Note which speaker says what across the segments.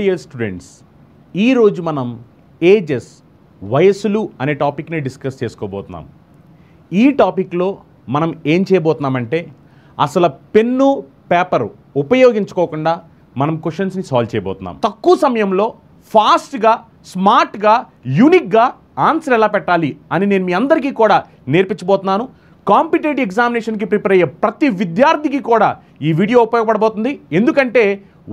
Speaker 1: Dear students ఈరోజు మనం ages వయసులు అనే టాపిక్ని డిస్కస్ చేసుకోబోతున్నాం ఈ టాపిక్లో మనం ఏం చేయబోతున్నామంటే అసలు పెన్ను పేపరు ఉపయోగించుకోకుండా మనం క్వశ్చన్స్ని సాల్వ్ చేయబోతున్నాం తక్కువ సమయంలో ఫాస్ట్గా స్మార్ట్గా యూనిక్గా ఆన్సర్ ఎలా పెట్టాలి అని నేను మీ అందరికీ కూడా నేర్పించబోతున్నాను కాంపిటేటివ్ ఎగ్జామినేషన్కి ప్రిపేర్ అయ్యే ప్రతి విద్యార్థికి కూడా ఈ వీడియో ఉపయోగపడబోతుంది ఎందుకంటే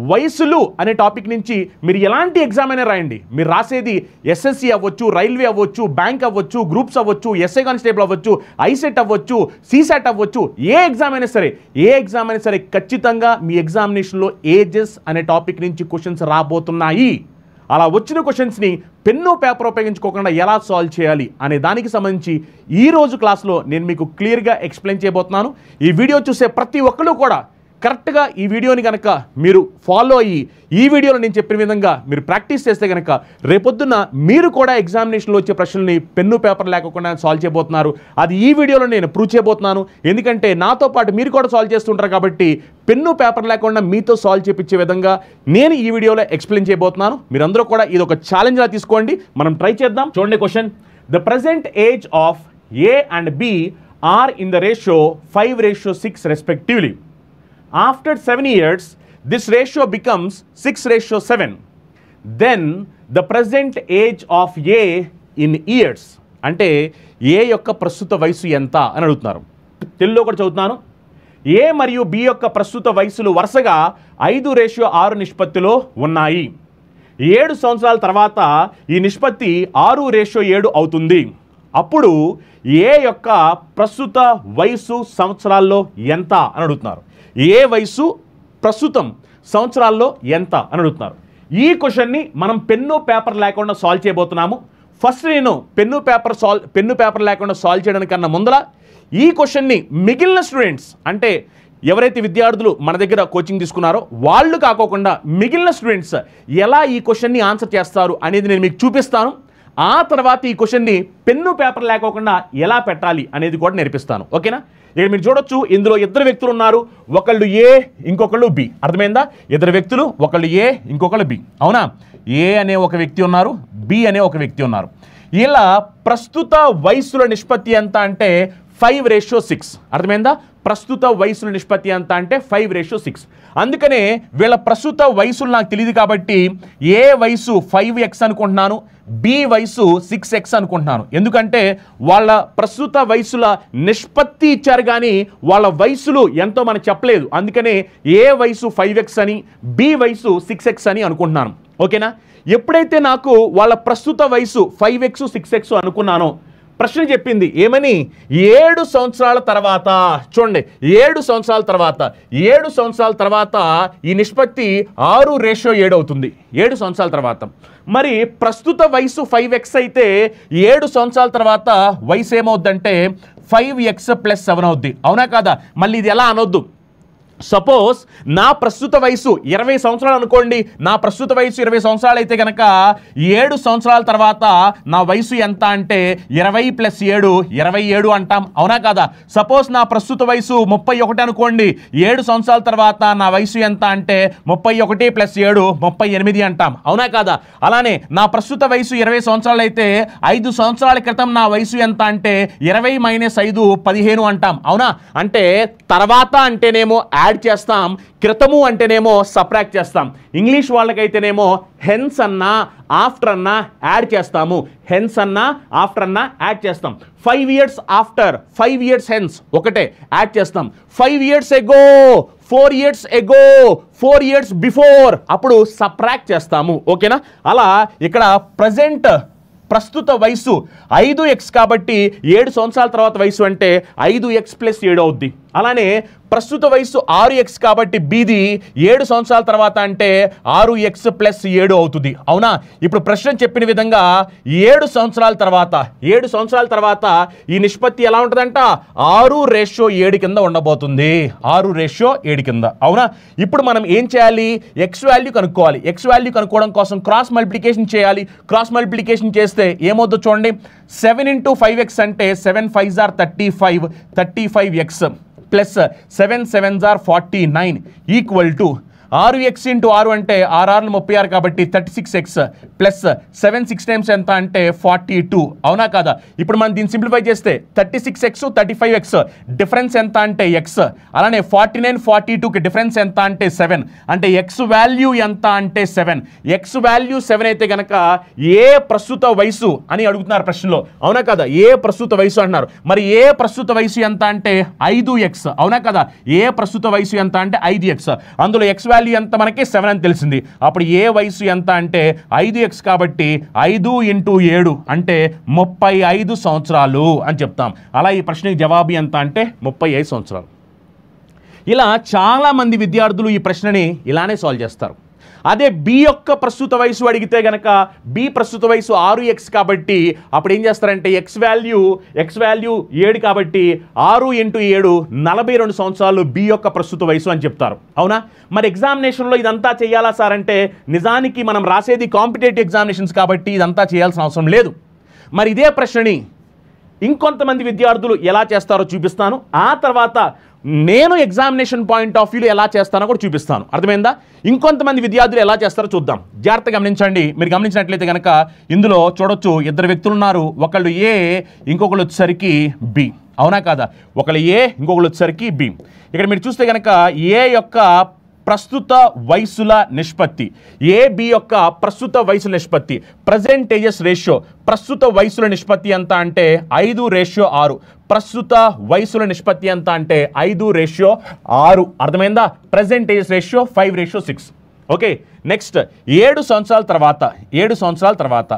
Speaker 1: వయసులు అనే టాపిక్ నుంచి మీరు ఎలాంటి ఎగ్జామ్ అయినా రాయండి మీరు రాసేది ఎస్ఎస్సి అవ్వచ్చు రైల్వే అవ్వచ్చు బ్యాంక్ అవ్వచ్చు గ్రూప్స్ అవ్వచ్చు ఎస్ఐ కానిస్టేబుల్ అవ్వచ్చు ఐసెట్ అవ్వచ్చు సీసెట్ అవ్వచ్చు ఏ ఎగ్జామ్ అయినా సరే ఏ ఎగ్జామ్ అయినా సరే ఖచ్చితంగా మీ ఎగ్జామినేషన్లో ఏజెస్ అనే టాపిక్ నుంచి క్వశ్చన్స్ రాబోతున్నాయి అలా వచ్చిన క్వశ్చన్స్ని పెన్ను పేపర్ ఉపయోగించుకోకుండా ఎలా సాల్వ్ చేయాలి అనే దానికి సంబంధించి ఈరోజు క్లాస్లో నేను మీకు క్లియర్గా ఎక్స్ప్లెయిన్ చేయబోతున్నాను ఈ వీడియో చూసే ప్రతి ఒక్కరూ కూడా కరెక్ట్గా ఈ వీడియోని కనుక మీరు ఫాలో అయ్యి ఈ వీడియోలో నేను చెప్పిన విధంగా మీరు ప్రాక్టీస్ చేస్తే కనుక రేపొద్దున మీరు కూడా ఎగ్జామినేషన్లో వచ్చే ప్రశ్నల్ని పెన్ను పేపర్ లేకుండా సాల్వ్ చేయబోతున్నారు అది ఈ వీడియోలో నేను ప్రూవ్ చేయబోతున్నాను ఎందుకంటే నాతో పాటు మీరు కూడా సాల్వ్ చేస్తుంటారు కాబట్టి పెన్ను పేపర్ లేకుండా మీతో సాల్వ్ చేయించే విధంగా నేను ఈ వీడియోలో ఎక్స్ప్లెయిన్ చేయబోతున్నాను మీరందరూ కూడా ఇది ఒక ఛాలెంజ్లా తీసుకోండి మనం ట్రై చేద్దాం చూడండి question the present age of A and B are in the ratio five ratio six respectively after seven years this ratio becomes six ratio seven then the present age of A in years అంటే A యొక్క ప్రస్తుత వయసు ఎంత అని అడుగుతున్నారు తెలుగులో కూడా చదువుతున్నాను ఏ మరియు బి యొక్క ప్రస్తుత వయసులు వరుసగా ఐదు రేషియో ఆరు నిష్పత్తిలో ఉన్నాయి ఏడు సంవత్సరాల తర్వాత ఈ నిష్పత్తి ఆరు రేషియో ఏడు అవుతుంది అప్పుడు ఏ యొక్క ప్రస్తుత వయసు సంవత్సరాల్లో ఎంత అని అడుగుతున్నారు ఏ వయసు ప్రస్తుతం సంవత్సరాల్లో ఎంత అని అడుగుతున్నారు ఈ క్వశ్చన్ని మనం పెన్ను పేపర్ లేకుండా సాల్వ్ చేయబోతున్నాము ఫస్ట్ నేను pen paper solve pen paper లేకుండా సాల్వ్ చేయడానికన్నా ముందర ఈ క్వశ్చన్ని మిగిలిన స్టూడెంట్స్ అంటే ఎవరైతే విద్యార్థులు మన దగ్గర కోచింగ్ తీసుకున్నారో వాళ్ళు కాకోకుండా మిగిలిన స్టూడెంట్స్ ఎలా ఈ క్వశ్చన్ని ఆన్సర్ చేస్తారు అనేది నేను మీకు చూపిస్తాను ఆ తర్వాత ఈ క్వశ్చన్ని పెన్ను పేపర్ లేకోకుండా ఎలా పెట్టాలి అనేది కూడా నేర్పిస్తాను ఓకేనా ఇక్కడ మీరు చూడొచ్చు ఇందులో ఇద్దరు వ్యక్తులు ఉన్నారు ఒకళ్ళు ఏ ఇంకొకళ్ళు బి అర్థమైందా ఇద్దరు వ్యక్తులు ఒకళ్ళు ఏ ఇంకొకళ్ళు బి అవునా ఏ అనే ఒక వ్యక్తి ఉన్నారు బి అనే ఒక వ్యక్తి ఉన్నారు ఇలా ప్రస్తుత వయసుల నిష్పత్తి ఎంత అంటే ఫైవ్ రేషియో సిక్స్ అర్థమైందా ప్రస్తుత వయసుల నిష్పత్తి ఎంత అంటే ఫైవ్ రేషియో సిక్స్ అందుకనే వీళ్ళ ప్రస్తుత వయసులు నాకు తెలియదు కాబట్టి ఏ వయసు ఫైవ్ ఎక్స్ అనుకుంటున్నాను బి వయసు సిక్స్ ఎక్స్ అనుకుంటున్నాను ఎందుకంటే వాళ్ళ ప్రస్తుత వయసుల నిష్పత్తి ఇచ్చారు కానీ వాళ్ళ వయసులు ఎంతో మనం చెప్పలేదు అందుకనే ఏ వయసు ఫైవ్ ఎక్స్ అని బి వయసు సిక్స్ ఎక్స్ అని అనుకుంటున్నాను ఓకేనా ఎప్పుడైతే నాకు వాళ్ళ ప్రస్తుత వయసు ఫైవ్ ఎక్స్ సిక్స్ ఎక్స్ అనుకున్నానో ప్రశ్న చెప్పింది ఏమని ఏడు సంవత్సరాల తర్వాత చూడండి ఏడు సంవత్సరాల తర్వాత ఏడు సంవత్సరాల తర్వాత ఈ నిష్పత్తి ఆరు రేషియో ఏడు అవుతుంది ఏడు సంవత్సరాల తర్వాత మరి ప్రస్తుత వయసు ఫైవ్ ఎక్స్ అయితే ఏడు సంవత్సరాల తర్వాత వయసు ఏమవుద్దంటే ఫైవ్ ఎక్స్ ప్లస్ సెవెన్ అవుద్ది అవునా కాదా మళ్ళీ ఇది ఎలా అనొద్దు సపోజ్ నా ప్రస్తుత వయసు ఇరవై సంవత్సరాలు అనుకోండి నా ప్రస్తుత వయసు ఇరవై సంవత్సరాలు అయితే కనుక ఏడు సంవత్సరాల తర్వాత నా వయసు ఎంత అంటే ఇరవై ప్లస్ ఏడు ఇరవై ఏడు అంటాం అవునా కాదా సపోజ్ నా ప్రస్తుత వయసు ముప్పై ఒకటి అనుకోండి ఏడు సంవత్సరాల తర్వాత నా వయసు ఎంత అంటే ముప్పై ఒకటి ప్లస్ ఏడు ముప్పై ఎనిమిది అంటాం అవునా కాదా అలానే నా ప్రస్తుత వయసు ఇరవై సంవత్సరాలు అయితే ఐదు సంవత్సరాల క్రితం నా వయసు ఎంత అంటే ఇరవై మైనస్ ఐదు పదిహేను అంటాం అవునా అంటే తర్వాత అంటేనేమో యాడ్ చేస్తాం క్రితము అంటేనేమో సప్రాక్ట్ చేస్తాం ఇంగ్లీష్ వాళ్ళకైతేనేమో హెన్స్ అన్న ఆఫ్టర్ అన్న యాడ్ చేస్తాము హెన్స్ అన్న ఆఫ్టర్ అన్న యాడ్ చేస్తాం five years after five years hence ఒకటే యాడ్ చేస్తాం five years ago four years ago four years before అప్పుడు సప్రాక్ట్ చేస్తాము ఓకేనా అలా ఇక్కడ ప్రజెంట్ ప్రస్తుత వయసు ఐదు ఎక్స్ కాబట్టి ఏడు సంవత్సరాల తర్వాత వయసు అంటే ఐదు ఎక్స్ ప్లస్ ఏడు అవుద్ది అలానే ప్రస్తుత వయస్సు ఆరు ఎక్స్ కాబట్టి బీది ఏడు సంవత్సరాల తర్వాత అంటే ఆరు ఎక్స్ ప్లస్ ఏడు అవుతుంది అవునా ఇప్పుడు ప్రశ్న చెప్పిన విధంగా ఏడు సంవత్సరాల తర్వాత ఏడు సంవత్సరాల తర్వాత ఈ నిష్పత్తి ఎలా ఉంటుందంట ఆరు రేషో ఏడు కింద ఉండబోతుంది ఆరు రేషో ఏడు కింద అవునా ఇప్పుడు మనం ఏం చేయాలి ఎక్స్ వాల్యూ కనుక్కోవాలి ఎక్స్ వాల్యూ కనుక్కోవడం కోసం క్రాస్ మల్టిప్లికేషన్ చేయాలి క్రాస్ మల్టిప్లికేషన్ చేస్తే ఏమవుతుందో చూడండి సెవెన్ ఇంటూ ఫైవ్ ఎక్స్ అంటే సెవెన్ ఫైవ్ జార్ thirty five thirty five x plus seven seven జార్ ఫార్టీ నైన్ ఈక్వల్ టు ఆరు ఎక్స్ ఇంటూ ఆరు అంటే ఆరు ముప్పై ఆరు కాబట్టి thirty six x plus seven six times ఎంత అంటే ఫార్టీ టూ అవునా కాదా ఇప్పుడు మనం దీన్ని సింప్లిఫై చేస్తే thirty six x thirty five x difference ఎంత అంటే ఎక్స్ అలానే ఫార్టీ నైన్ ఫార్టీ టూకి డిఫరెన్స్ ఎంత అంటే సెవెన్ అంటే ఎక్స్ వాల్యూ ఎంత అంటే సెవెన్ ఎక్స్ వాల్యూ సెవెన్ అయితే కనుక ఏ ప్రస్తుత వయసు అని అడుగుతున్నారు ప్రశ్నలో అవునా కదా ఏ ప్రస్తుత వయసు అంటున్నారు మరి ఏ ప్రస్తుత వయసు ఎంత అంటే ఐదు ఎక్స్ అవునా కదా ఏ ప్రస్తుత వయసు ఎంత అంటే ఐదు ఎక్స్ అందులో ఎక్స్ వాల్యూ వాల్యూ ఎంత మనకి సెవెన్ అని తెలిసింది అప్పుడు ఏ వయసు ఎంత అంటే ఐదు ఎక్స్ కాబట్టి ఐదు ఇంటూ ఏడు అంటే ముప్పై ఐదు సంవత్సరాలు అని చెప్తాం అలా ఈ ప్రశ్నకి జవాబు ఎంత అంటే ముప్పై ఐదు సంవత్సరాలు ఇలా చాలామంది విద్యార్థులు ఈ ప్రశ్నని ఇలానే సాల్వ్ చేస్తారు అదే బి యొక్క ప్రస్తుత వయసు అడిగితే గనక బి ప్రస్తుత వయసు ఆరు ఎక్స్ కాబట్టి అప్పుడు ఏం చేస్తారంటే ఎక్స్ వాల్యూ ఎక్స్ వాల్యూ ఏడు కాబట్టి ఆరు ఇంటూ ఏడు నలభై రెండు సంవత్సరాలు బి యొక్క ప్రస్తుత వయసు అని చెప్తారు అవునా మరి ఎగ్జామినేషన్లో ఇదంతా చేయాలా సార్ అంటే నిజానికి మనం రాసేది కాంపిటేటివ్ ఎగ్జామినేషన్స్ కాబట్టి ఇదంతా చేయాల్సిన అవసరం లేదు మరి ఇదే ప్రశ్నని ఇంకొంతమంది విద్యార్థులు ఎలా చేస్తారో చూపిస్తాను ఆ తర్వాత నేను ఎగ్జామినేషన్ పాయింట్ ఆఫ్ వ్యూలో ఎలా చేస్తానో కూడా చూపిస్తాను అర్థమైందా ఇంకొంతమంది విద్యార్థులు ఎలా చేస్తారో చూద్దాం జాగ్రత్త గమనించండి మీరు గమనించినట్లయితే కనుక ఇందులో చూడొచ్చు ఇద్దరు వ్యక్తులు ఉన్నారు ఒకళ్ళు ఏ ఇంకొకళ్ళు వచ్చేసరికి బి అవునా కాదా ఒకళ్ళు ఏ ఇంకొకళ్ళు వచ్చేసరికి బి ఇక్కడ మీరు చూస్తే కనుక ఏ యొక్క ప్రస్తుత వయసుల నిష్పత్తి ఏబీ యొక్క ప్రస్తుత వయసుల నిష్పత్తి ప్రజెంట్ ఏజెస్ రేషియో ప్రస్తుత వయసుల నిష్పత్తి ఎంత అంటే ఐదు రేషియో ఆరు ప్రస్తుత వయసుల నిష్పత్తి ఎంత అంటే ఐదు రేషియో ఆరు అర్థమైందా present ages ratio five ratio six okay next ఏడు సంవత్సరాల తర్వాత ఏడు సంవత్సరాల తర్వాత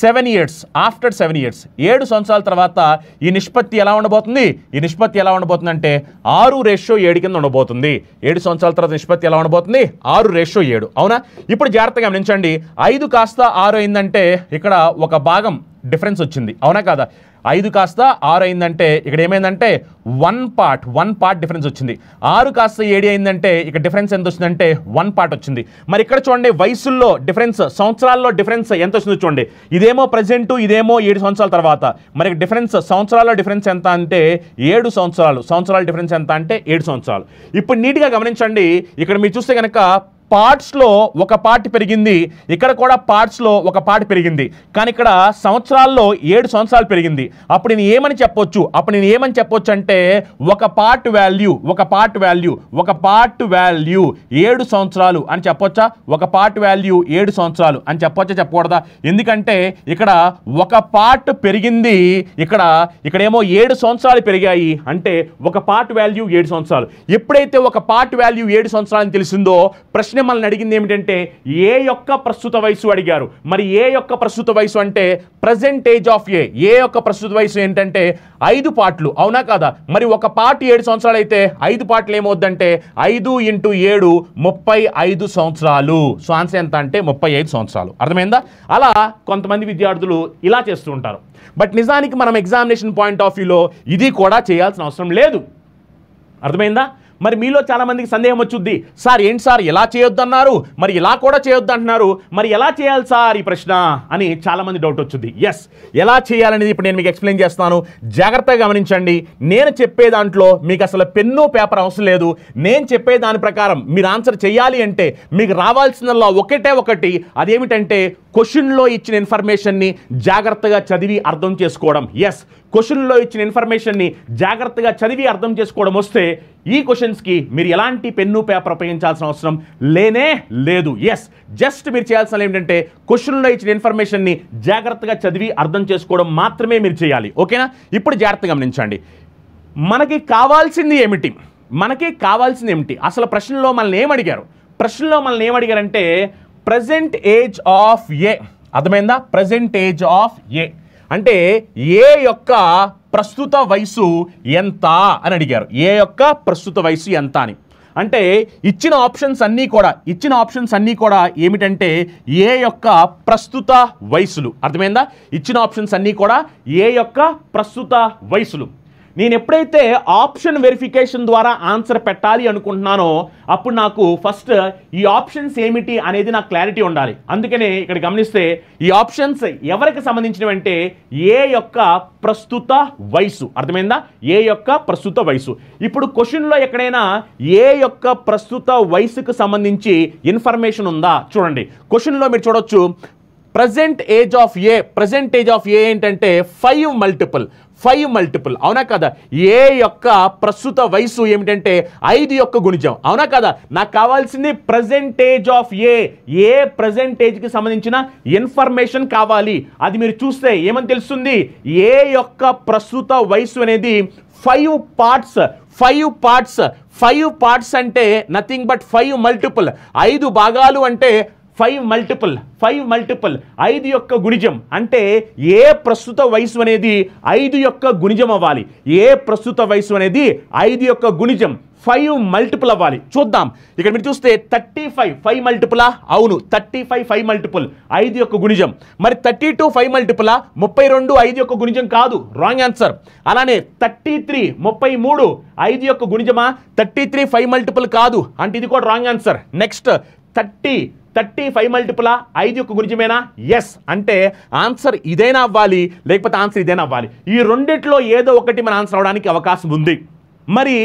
Speaker 1: seven years after seven years ఏడు సంవత్సరాల తర్వాత ఈ నిష్పత్తి ఎలా ఉండబోతుంది ఈ నిష్పత్తి ఎలా ఉండబోతుంది అంటే ఆరు రేషియో ఏడు కింద ఉండబోతుంది ఏడు సంవత్సరాల తర్వాత నిష్పత్తి ఎలా ఉండబోతుంది ఆరు రేషియో ఏడు అవునా ఇప్పుడు జాగ్రత్తగా గమనించండి ఐదు కాస్త ఆరు అయిందంటే ఇక్కడ ఒక భాగం డిఫరెన్స్ వచ్చింది అవునా కాదా ఐదు కాస్త ఆరు అయిందంటే ఇక్కడ ఏమైందంటే one part one part difference వచ్చింది ఆరు కాస్త ఏడు అయిందంటే ఇక్కడ డిఫరెన్స్ ఎంత వచ్చిందంటే వన్ పార్ట్ వచ్చింది మరి ఇక్కడ చూడండి వయసుల్లో డిఫరెన్స్ సంవత్సరాల్లో డిఫరెన్స్ ఎంత వచ్చిందో చూడండి ఇదేమో ప్రజెంట్ ఇదేమో ఏడు సంవత్సరాల తర్వాత మరి డిఫరెన్స్ సంవత్సరాల్లో డిఫరెన్స్ ఎంత అంటే ఏడు సంవత్సరాలు సంవత్సరాల డిఫరెన్స్ ఎంత అంటే ఏడు సంవత్సరాలు ఇప్పుడు నీట్గా గమనించండి ఇక్కడ మీరు చూస్తే కనుక పార్ట్స్లో ఒక పార్ట్ పెరిగింది ఇక్కడ కూడా పార్ట్స్లో ఒక పార్ట్ పెరిగింది కానీ ఇక్కడ సంవత్సరాల్లో ఏడు సంవత్సరాలు పెరిగింది అప్పుడు నేను ఏమని చెప్పొచ్చు అప్పుడు నేను ఏమని చెప్పొచ్చు అంటే ఒక పార్ట్ వాల్యూ ఒక పార్ట్ వాల్యూ ఒక పార్ట్ వాల్యూ ఏడు సంవత్సరాలు అని చెప్పొచ్చా ఒక పార్ట్ వాల్యూ ఏడు సంవత్సరాలు అని చెప్పొచ్చా చెప్పకూడదా ఎందుకంటే ఇక్కడ ఒక పార్ట్ పెరిగింది ఇక్కడ ఇక్కడేమో ఏడు సంవత్సరాలు పెరిగాయి అంటే ఒక పార్ట్ వాల్యూ ఏడు సంవత్సరాలు ఎప్పుడైతే ఒక పార్ట్ వాల్యూ ఏడు సంవత్సరాలు తెలిసిందో ప్రశ్న ప్రశ్న మనల్ని అడిగింది ఏమిటంటే ఏ యొక్క ప్రస్తుత వయసు అడిగారు మరి ఏ యొక్క ప్రస్తుత వయసు అంటే present age of A A యొక్క ప్రస్తుత వయసు ఏంటంటే ఐదు పాటలు అవునా కాదా మరి ఒక పాట ఏడు సంవత్సరాలు అయితే ఐదు పాటలు ఏమవుద్దంటే ఐదు ఇంటూ ఏడు ముప్పై ఐదు సంవత్సరాలు సో ఆన్సర్ ఎంత అంటే ముప్పై ఐదు సంవత్సరాలు అర్థమైందా అలా కొంతమంది విద్యార్థులు ఇలా చేస్తూ ఉంటారు బట్ నిజానికి మనం ఎగ్జామినేషన్ పాయింట్ ఆఫ్ వ్యూలో ఇది కూడా చేయాల్సిన అవసరం లేదు అర్థమైందా మరి మీలో చాలామందికి సందేహం వచ్చుద్ది సార్ ఏంటి సార్ ఎలా చేయొద్దు అన్నారు మరి ఎలా కూడా చేయొద్దు అంటున్నారు మరి ఎలా చేయాలి సార్ ఈ ప్రశ్న అని చాలామంది డౌట్ వచ్చింది ఎస్ ఎలా చేయాలనేది ఇప్పుడు నేను మీకు ఎక్స్ప్లెయిన్ చేస్తాను జాగ్రత్తగా గమనించండి నేను చెప్పే దాంట్లో మీకు అసలు పెన్ను పేపర్ అవసరం లేదు నేను చెప్పే దాని ప్రకారం మీరు ఆన్సర్ చేయాలి అంటే మీకు రావాల్సిందల్లా ఒకటే ఒకటి అదేమిటంటే క్వశ్చన్లో ఇచ్చిన ఇన్ఫర్మేషన్ని జాగ్రత్తగా చదివి అర్థం చేసుకోవడం ఎస్ క్వశ్చన్లో ఇచ్చిన ఇన్ఫర్మేషన్ని జాగ్రత్తగా చదివి అర్థం చేసుకోవడం వస్తే ఈ క్వశ్చన్స్కి మీరు ఎలాంటి పెన్ను పేపర్ ఉపయోగించాల్సిన అవసరం లేనే లేదు ఎస్ జస్ట్ మీరు చేయాల్సిన ఏంటంటే క్వశ్చన్లో ఇచ్చిన ఇన్ఫర్మేషన్ని జాగ్రత్తగా చదివి అర్థం చేసుకోవడం మాత్రమే మీరు చేయాలి ఓకేనా ఇప్పుడు జాగ్రత్తగా గమనించండి మనకి కావాల్సింది ఏమిటి మనకి కావాల్సింది ఏమిటి అసలు ప్రశ్నలో మనల్ని ఏమడిగారు ప్రశ్నలో మనల్ని ఏమడిగారంటే ప్రజెంట్ ఏజ్ ఆఫ్ ఏ అర్థమైందా ప్రజెంట్ ఏజ్ ఆఫ్ ఏ అంటే ఏ యొక్క ప్రస్తుత వయసు ఎంత అని అడిగారు ఏ యొక్క ప్రస్తుత వయసు ఎంత అని అంటే ఇచ్చిన ఆప్షన్స్ అన్నీ కూడా ఇచ్చిన ఆప్షన్స్ అన్నీ కూడా ఏమిటంటే ఏ యొక్క ప్రస్తుత వయసులు అర్థమైందా ఇచ్చిన ఆప్షన్స్ అన్నీ కూడా ఏ యొక్క ప్రస్తుత వయసులు నేను ఎప్పుడైతే ఆప్షన్ వెరిఫికేషన్ ద్వారా ఆన్సర్ పెట్టాలి అనుకుంటున్నానో అప్పుడు నాకు ఫస్ట్ ఈ ఆప్షన్స్ ఏమిటి అనేది నాకు క్లారిటీ ఉండాలి అందుకనే ఇక్కడ గమనిస్తే ఈ ఆప్షన్స్ ఎవరికి సంబంధించినవంటే ఏ యొక్క ప్రస్తుత వయసు అర్థమైందా ఏ యొక్క ప్రస్తుత వయసు ఇప్పుడు క్వశ్చన్లో ఎక్కడైనా ఏ యొక్క ప్రస్తుత వయసుకు సంబంధించి ఇన్ఫర్మేషన్ ఉందా చూడండి క్వశ్చన్లో మీరు చూడొచ్చు present age of A present age of A ఏంటంటే ఫైవ్ మల్టిపుల్ ఫైవ్ మల్టిపుల్ అవునా కదా ఏ యొక్క ప్రస్తుత వయసు ఏమిటంటే ఐదు యొక్క గుణిజం అవునా కదా నాకు కావాల్సింది ప్రజెంటేజ్ ఆఫ్ ఏ ఏ ప్రజెంటేజ్కి సంబంధించిన ఇన్ఫర్మేషన్ కావాలి అది మీరు చూస్తే ఏమని తెలుస్తుంది ఏ యొక్క ప్రస్తుత వయసు అనేది five parts five parts five parts అంటే నథింగ్ బట్ ఫైవ్ మల్టిపుల్ ఐదు భాగాలు అంటే ఫైవ్ మల్టిపుల్ ఫైవ్ మల్టిపుల్ ఐదు యొక్క గుణిజం అంటే ఏ ప్రస్తుత వయసు అనేది ఐదు యొక్క గుణిజం అవ్వాలి ఏ ప్రస్తుత వయసు అనేది ఐదు యొక్క గుణిజం ఫైవ్ మల్టిపుల్ అవ్వాలి చూద్దాం ఇక్కడ మీరు చూస్తే థర్టీ ఫైవ్ ఫైవ్ మల్టిపులా అవును థర్టీ ఫైవ్ ఫైవ్ మల్టిపుల్ ఐదు యొక్క గుణిజం మరి థర్టీ టూ ఫైవ్ మల్టిపులా ముప్పై రెండు ఐదు యొక్క గుణిజం కాదు రాంగ్ ఆన్సర్ అలానే థర్టీ త్రీ ముప్పై మూడు ఐదు యొక్క గుణిజమా థర్టీ త్రీ ఫైవ్ మల్టిపుల్ కాదు అంటే ఇది కూడా wrong answer next thirty thirty five మల్టిపులా ఐదు యొక్క గుణిజమేనా ఎస్ అంటే ఆన్సర్ ఇదైనా అవ్వాలి లేకపోతే ఆన్సర్ ఇదైనా అవ్వాలి ఈ రెండిట్లో ఏదో ఒకటి మన ఆన్సర్ అవడానికి అవకాశం ఉంది మరి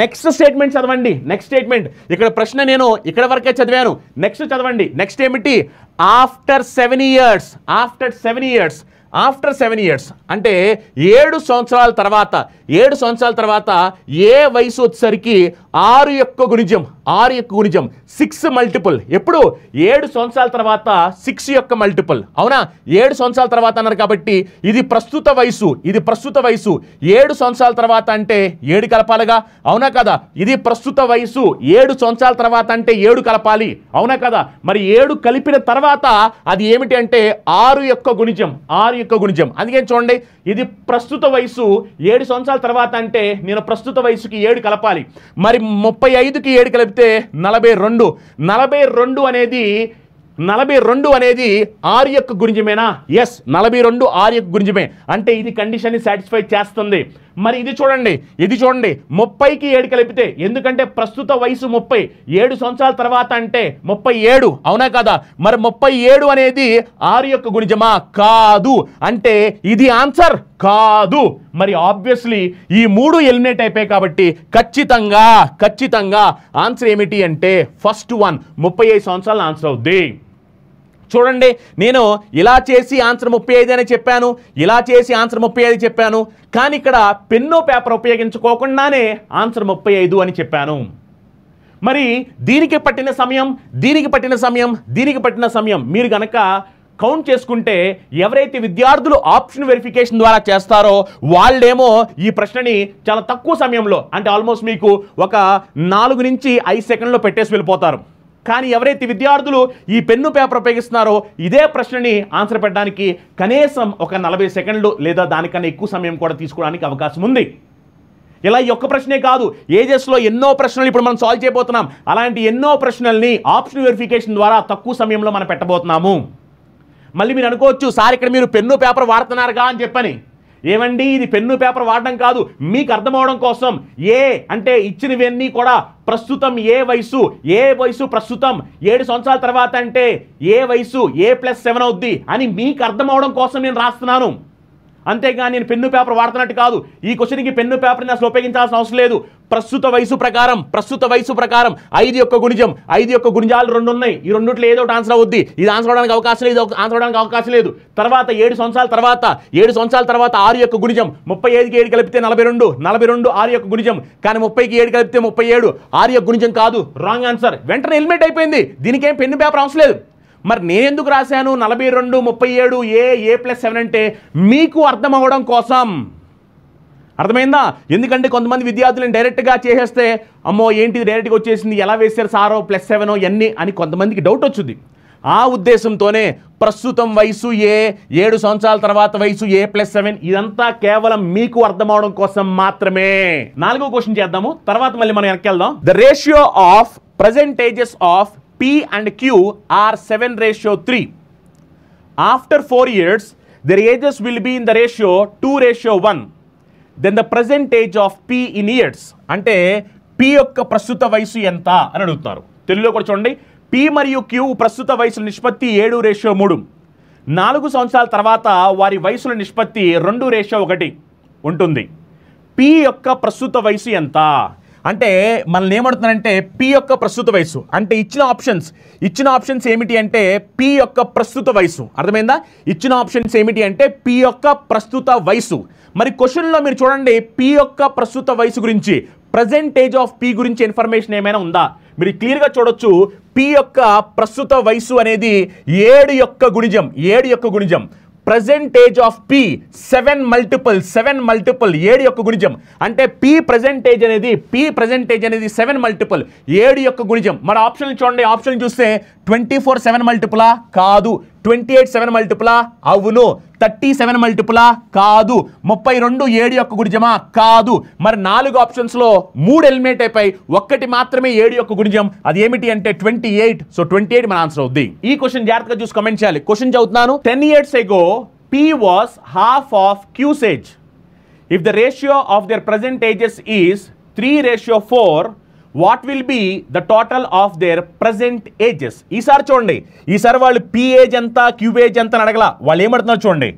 Speaker 1: నెక్స్ట్ స్టేట్మెంట్ చదవండి నెక్స్ట్ స్టేట్మెంట్ ఇక్కడ ప్రశ్న నేను ఇక్కడ వరకే చదివాను నెక్స్ట్ చదవండి నెక్స్ట్ ఏమిటి after seven years after seven years after seven years అంటే ఏడు సంవత్సరాల తర్వాత ఏడు సంవత్సరాల తర్వాత ఏ వయసు వచ్చేసరికి ఆరు యొక్క గుణిజం ఆరు యొక్క గుణిజం సిక్స్ మల్టిపుల్ ఎప్పుడు ఏడు సంవత్సరాల తర్వాత సిక్స్ యొక్క మల్టిపుల్ అవునా ఏడు సంవత్సరాల తర్వాత అన్నారు కాబట్టి ఇది ప్రస్తుత వయసు ఇది ప్రస్తుత వయసు ఏడు సంవత్సరాల తర్వాత అంటే ఏడు కలపాలిగా అవునా కదా ఇది ప్రస్తుత వయసు ఏడు సంవత్సరాల తర్వాత అంటే ఏడు కలపాలి అవునా కదా మరి ఏడు కలిపిన తర్వాత అది ఏమిటి అంటే ఆరు యొక్క గుణిజం ఆరు ఎక్కువ గుణించాం అందుకే చూడండి ఇది ప్రస్తుత వయసు ఏడు సంవత్సరాల తర్వాత అంటే నేను ప్రస్తుత వయసుకి ఏడు కలపాలి మరి ముప్పై ఐదుకి ఏడు కలిపితే నలభై రెండు నలభై రెండు అనేది నలభై రెండు అనేది ఆరు యొక్క గురించమేనా ఎస్ నలభై రెండు ఆరు యొక్క గురించమే అంటే ఇది కండిషన్ని సాటిస్ఫై చేస్తుంది మరి ఇది చూడండి ఇది చూడండి ముప్పైకి ఏడు కలిపితే ఎందుకంటే ప్రస్తుత వయసు ముప్పై ఏడు సంవత్సరాల తర్వాత అంటే ముప్పై ఏడు అవునా కదా మరి ముప్పై ఏడు అనేది ఆరు యొక్క గుణిజమా కాదు అంటే ఇది ఆన్సర్ కాదు మరి ఆబ్వియస్లీ ఈ మూడు ఎలిమినేట్ అయిపోయాయి కాబట్టి ఖచ్చితంగా ఖచ్చితంగా ఆన్సర్ ఏమిటి అంటే ఫస్ట్ వన్ ముప్పై ఐదు సంవత్సరాలు ఆన్సర్ అవుద్ది చూడండి నేను ఇలా చేసి ఆన్సర్ ముప్పై ఐదు అని చెప్పాను ఇలా చేసి ఆన్సర్ ముప్పై చెప్పాను కానీ ఇక్కడ పెన్ను పేపర్ ఉపయోగించుకోకుండానే ఆన్సర్ ముప్పై ఐదు అని చెప్పాను మరి దీనికి పట్టిన సమయం దీనికి పట్టిన సమయం దీనికి పట్టిన సమయం మీరు కనుక కౌంట్ చేసుకుంటే ఎవరైతే విద్యార్థులు ఆప్షన్ వెరిఫికేషన్ ద్వారా చేస్తారో వాళ్ళేమో ఈ ప్రశ్నని చాలా తక్కువ సమయంలో అంటే ఆల్మోస్ట్ మీకు ఒక నాలుగు నుంచి ఐదు సెకండ్లో పెట్టేసి వెళ్ళిపోతారు కానీ ఎవరైతే విద్యార్థులు ఈ పెన్ను పేపర్ ఉపయోగిస్తున్నారో ఇదే ప్రశ్నని ఆన్సర్ పెట్టడానికి కనీసం ఒక నలభై సెకండ్లు లేదా దానికన్నా ఎక్కువ సమయం కూడా తీసుకోవడానికి అవకాశం ఉంది ఇలా ఈ ఒక్క ప్రశ్నే కాదు ఏజెస్లో ఎన్నో ప్రశ్నలు ఇప్పుడు మనం సాల్వ్ చేయబోతున్నాం అలాంటి ఎన్నో ప్రశ్నల్ని ఆప్షన్ వెరిఫికేషన్ ద్వారా తక్కువ సమయంలో మనం పెట్టబోతున్నాము మళ్ళీ మీరు అనుకోవచ్చు సార్ ఇక్కడ మీరు పెన్ను పేపర్ వాడుతున్నారుగా అని చెప్పని ఏమండి ఇది పెన్ను పేపర్ వాడడం కాదు మీకు అర్థమవడం కోసం ఏ అంటే ఇచ్చినవన్నీ కూడా ప్రస్తుతం ఏ వయసు ఏ వయసు ప్రస్తుతం ఏడు సంవత్సరాల తర్వాత అంటే ఏ వయసు ఏ ప్లస్ సెవెన్ అవుద్ది అని మీకు అర్థమవడం కోసం నేను రాస్తున్నాను అంతేగాని నేను పెన్ను పేపర్ వాడుతున్నట్టు కాదు ఈ క్వశ్చన్కి పెన్ను పేపర్ని అసలు ఉపయోగించాల్సిన అవసరం లేదు ప్రస్తుత వయసు ప్రకారం ప్రస్తుత వయసు ప్రకారం ఐదు యొక్క గుణిజం ఐదు యొక్క గుణిజాలు రెండు ఉన్నాయి ఈ రెండుట్లో ఏదో ఆన్సర్ అవుద్ది ఇది ఆన్సర్ అవడానికి అవకాశం లేదు ఆన్సర్ అవడానికి అవకాశం లేదు తర్వాత ఏడు సంవత్సరాల తర్వాత ఏడు సంవత్సరాల తర్వాత ఆరు యొక్క గుణిజం ముప్పై ఐదుకి ఏడు కలిపితే నలభై రెండు నలభై రెండు ఆరు యొక్క గుణిజం కానీ ముప్పైకి ఏడు కలిపితే ముప్పై ఏడు ఆరు యొక్క గుణిజం కాదు రాంగ్ ఆన్సర్ వెంటనే హెల్మెట్ అయిపోయింది దీనికి ఏం పెన్ను పేపర్ అవసరం లేదు మరి నేనెందుకు రాశాను నలభై రెండు ముప్పై ఏడు ఏ ఏ ప్లస్ సెవెన్ అంటే మీకు అర్థం అవ్వడం కోసం అర్థమైందా ఎందుకంటే కొంతమంది విద్యార్థులను డైరెక్ట్గా చేసేస్తే అమ్మో ఏంటి డైరెక్ట్గా వచ్చేసింది ఎలా వేశారు సారో ప్లస్ సెవెనో ఎన్ని అని కొంతమందికి డౌట్ వచ్చింది ఆ ఉద్దేశంతోనే ప్రస్తుతం వయసు ఏ ఏడు సంవత్సరాల తర్వాత వయసు ఏ ప్లస్ సెవెన్ ఇదంతా కేవలం మీకు అర్థమవడం కోసం మాత్రమే నాలుగో క్వశ్చన్ చేద్దాము తర్వాత మళ్ళీ మనం వెనక్కి వెళ్దాం the ratio of present ages of P and Q are 7 ratio 3. After 4 years, their ages will be in the ratio two ratio one then the present age of P in years అంటే P యొక్క ప్రస్తుత వయసు ఎంత అని అడుగుతున్నారు తెలుగులో కూడా చూడండి పి మరియు క్యూ ప్రస్తుత వయసుల నిష్పత్తి ఏడు రేషియో మూడు నాలుగు సంవత్సరాల తర్వాత వారి వయసుల నిష్పత్తి రెండు రేషియో ఒకటి ఉంటుంది పి యొక్క ప్రస్తుత వయసు ఎంత అంటే మనల్ని ఏమడుతున్నారంటే పి యొక్క ప్రస్తుత వయసు అంటే ఇచ్చిన ఆప్షన్స్ ఇచ్చిన ఆప్షన్స్ ఏమిటి అంటే పి యొక్క ప్రస్తుత వయసు అర్థమైందా ఇచ్చిన ఆప్షన్స్ ఏమిటి అంటే పి యొక్క ప్రస్తుత వయసు మరి క్వశ్చన్లో మీరు చూడండి పి యొక్క ప్రస్తుత వయసు గురించి ప్రజెంట్ ఏజ్ ఆఫ్ పి గురించి ఇన్ఫర్మేషన్ ఏమైనా ఉందా మీరు క్లియర్గా చూడొచ్చు పి యొక్క ప్రస్తుత వయసు అనేది ఏడు యొక్క గుణిజం ఏడు యొక్క గుణిజం present age of P seven multiple seven multiple ఏడు యొక్క గుణిజం అంటే పి ప్రజెంటేజ్ అనేది పి ప్రజెంటేజ్ అనేది సెవెన్ మల్టిపుల్ ఏడు యొక్క గుణిజం మన ఆప్షన్లు చూడండి ఆప్షన్ చూస్తే ట్వంటీ ఫోర్ సెవెన్ మల్టిపులా కాదు ట్వంటీ ఎయిట్ సెవెన్ మల్టిపులా అవును థర్టీ సెవెన్ మల్టిపులా కాదు ముప్పై రెండు ఏడు యొక్క గుడిజమా కాదు మరి నాలుగు ఆప్షన్స్లో మూడు ఎలిమినేట్ అయిపోయి ఒక్కటి మాత్రమే ఏడు యొక్క గుడిజం అది ఏమిటి అంటే twenty eight so twenty eight మన ఆన్సర్ అవుద్ది ఈ క్వశ్చన్ జాగ్రత్తగా చూసి కమెంట్ చేయాలి క్వశ్చన్ చదువుతున్నాను ten years ago P was half of Q's age if the ratio of their present ages is three ratio four what will be the total of their present ages ఈసారి చూడండి ఈసారి వాళ్ళు పిఏజ్ ఎంత క్యూఏజ్ ఎంత అని అడగల వాళ్ళు ఏమడుతున్నారు చూడండి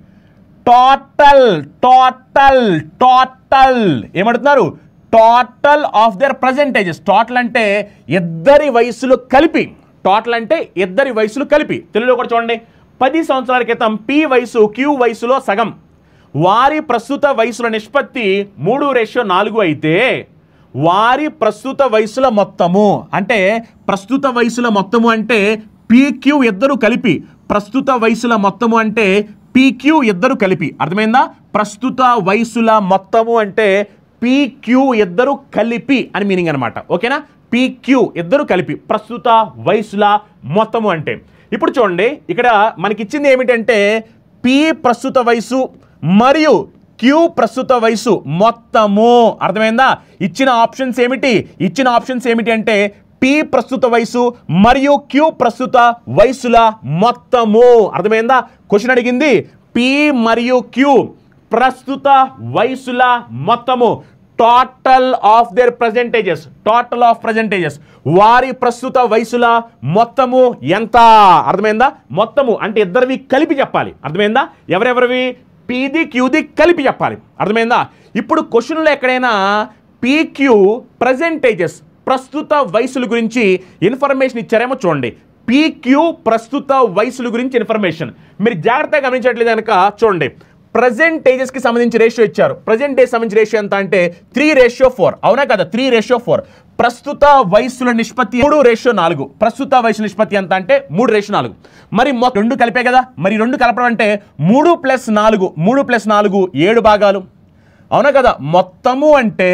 Speaker 1: టోటల్ టోటల్ టోటల్ ఏమడుతున్నారు total of their present ages total అంటే ఇద్దరి వయసులు కలిపి టోటల్ అంటే ఇద్దరి వయసులు కలిపి తెలుగులో కూడా చూడండి పది సంవత్సరాల క్రితం పి వయసు క్యూ వయసులో సగం వారి ప్రస్తుత వయసుల నిష్పత్తి మూడు రేషియో నాలుగు అయితే వారి ప్రస్తుత వయసుల మొత్తము అంటే ప్రస్తుత వయసుల మొత్తము అంటే పీక్యూ ఇద్దరు కలిపి ప్రస్తుత వయసుల మొత్తము అంటే పీక్యూ ఇద్దరు కలిపి అర్థమైందా ప్రస్తుత వయసుల మొత్తము అంటే పీక్యూ ఇద్దరు కలిపి అని మీనింగ్ అనమాట ఓకేనా పీక్యూ ఇద్దరు కలిపి ప్రస్తుత వయసుల మొత్తము అంటే ఇప్పుడు చూడండి ఇక్కడ మనకిచ్చింది ఏమిటంటే పి ప్రస్తుత వయసు మరియు క్యూ ప్రస్తుత వయసు మొత్తము అర్థమైందా ఇచ్చిన ఆప్షన్స్ ఏమిటి ఇచ్చిన ఆప్షన్స్ ఏమిటి అంటే పి ప్రస్తుత వయసు మరియు క్యూ ప్రస్తుత వయసుల మొత్తము అర్థమైందా క్వశ్చన్ అడిగింది పి మరియు క్యూ ప్రస్తుత వయసుల మొత్తము total of their present ages total of present ages వారి ప్రస్తుత వయసుల మొత్తము ఎంత అర్థమైందా మొత్తము అంటే ఇద్దరివి కలిపి చెప్పాలి అర్థమైందా ఎవరెవరివి పీది క్యూది కలిపి చెప్పాలి అర్థమైందా ఇప్పుడు క్వశ్చన్లో ఎక్కడైనా పీక్యూ ప్రజెంటేజెస్ ప్రస్తుత వయసుల గురించి ఇన్ఫర్మేషన్ ఇచ్చారేమో చూడండి పీక్యూ ప్రస్తుత వయసుల గురించి ఇన్ఫర్మేషన్ మీరు జాగ్రత్తగా గమనించట్లేదు కనుక చూడండి ప్రజెంట్ ఏజెస్కి సంబంధించి రేషియో ఇచ్చారు ప్రజెంట్ డేస్ సంబంధించి రేషియో ఎంత అంటే త్రీ రేషియో ఫోర్ అవునా కదా త్రీ రేషియో ఫోర్ ప్రస్తుత వయస్సుల నిష్పత్తి మూడు రేషియో నాలుగు ప్రస్తుత వయసు నిష్పత్తి ఎంత అంటే మూడు రేషియో నాలుగు మరి రెండు కలిపే కదా మరి రెండు కలపడం అంటే మూడు ప్లస్ నాలుగు మూడు ప్లస్ నాలుగు ఏడు భాగాలు అవునా కదా మొత్తము అంటే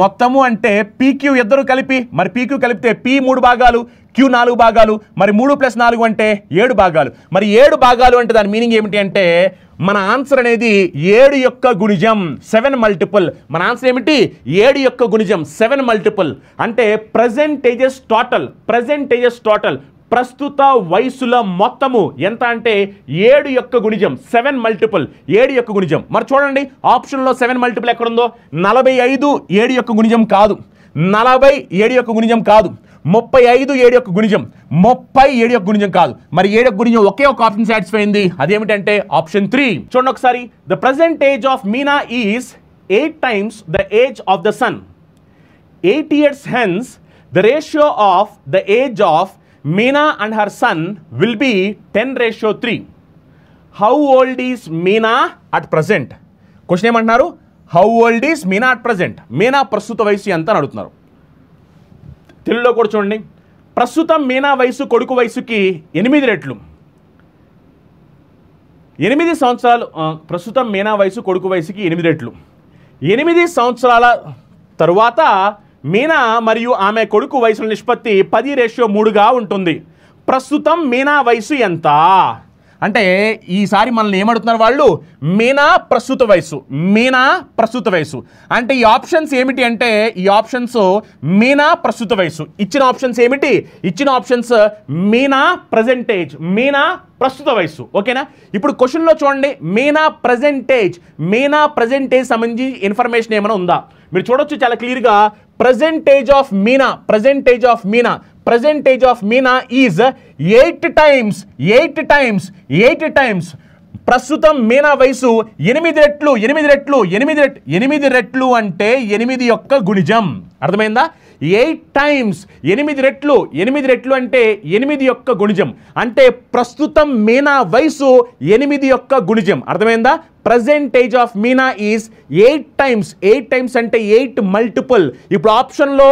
Speaker 1: మొత్తము అంటే పీక్యూ ఇద్దరు కలిపి మరి పీక్యూ కలిపితే పీ మూడు భాగాలు క్యూ నాలుగు భాగాలు మరి మూడు ప్లస్ నాలుగు అంటే ఏడు భాగాలు మరి ఏడు భాగాలు అంటే దాని మీనింగ్ ఏమిటి అంటే మన ఆన్సర్ అనేది ఏడు యొక్క గుణిజం సెవెన్ మల్టిపుల్ మన ఆన్సర్ ఏమిటి ఏడు యొక్క గుణిజం సెవెన్ మల్టిపుల్ అంటే ప్రజెంటేజెస్ టోటల్ ప్రజెంటేజెస్ టోటల్ ప్రస్తుత వయసుల మొత్తము ఎంత అంటే ఏడు యొక్క గుణిజం సెవెన్ మల్టిపుల్ ఏడు యొక్క గుణిజం మరి చూడండి ఆప్షన్లో సెవెన్ మల్టిపుల్ ఎక్కడుందో నలభై ఐదు ఏడు యొక్క గుణిజం కాదు నలభై ఏడు యొక్క గుణిజం కాదు ముప్పై ఐదు ఏడు యొక్క గుణిజం ముప్పై ఏడు యొక్క గుణిజం కాదు మరి ఏడు యొక్క గుణిజం ఒకే ఒక ఆప్షన్ సాటిస్ఫై అయింది అదేమిటంటే ఆప్షన్ త్రీ చూడండి ఒకసారి the present age of Meena is eight times the age of the son eight years hence the ratio of the age of Meena and her son will be ten ratio three how old is Meena at present question ఏమంటున్నారు how old is Meena at present Meena ప్రస్తుత వయసు ఎంత అని అడుగుతున్నారు తెలుగులో కూడా చూడండి ప్రస్తుతం మీనా వయసు కొడుకు వయసుకి ఎనిమిది రెట్లు ఎనిమిది సంవత్సరాలు ప్రస్తుతం మీనా వయసు కొడుకు వయసుకి ఎనిమిది రెట్లు ఎనిమిది సంవత్సరాల తరువాత మీనా మరియు ఆమె కొడుకు వయసుల నిష్పత్తి పది రేషియో మూడుగా ఉంటుంది ప్రస్తుతం మీనా వయసు ఎంత అంటే ఈసారి మనల్ని ఏమడుతున్నారు వాళ్ళు మీనా ప్రస్తుత వయసు మీనా ప్రస్తుత వయసు అంటే ఈ ఆప్షన్స్ ఏమిటి అంటే ఈ ఆప్షన్స్ మీనా ప్రస్తుత వయసు ఇచ్చిన ఆప్షన్స్ ఏమిటి ఇచ్చిన ఆప్షన్స్ మీనా ప్రజెంటేజ్ మీనా ప్రస్తుత వయస్సు ఓకేనా ఇప్పుడు క్వశ్చన్లో చూడండి మీనా ప్రజెంటేజ్ మీనా ప్రజెంటేజ్ సంబంధించి ఇన్ఫర్మేషన్ ఏమైనా ఉందా మీరు చూడొచ్చు చాలా క్లియర్గా present age of Meena present age of Meena present age of Meena is eight times eight times eight times ప్రస్తుతం మీనా వయసు ఎనిమిది రెట్లు ఎనిమిది రెట్లు ఎనిమిది రెట్ ఎనిమిది రెట్లు అంటే ఎనిమిది యొక్క గుణిజం అర్థమైందా ఎయిట్ టైమ్స్ ఎనిమిది రెట్లు ఎనిమిది రెట్లు అంటే ఎనిమిది యొక్క గుణిజం అంటే ప్రస్తుతం మీనా వయసు ఎనిమిది యొక్క గుణిజం అర్థమైందా present age of Meena is eight times eight times అంటే ఎయిట్ మల్టిపుల్ ఇప్పుడు ఆప్షన్లో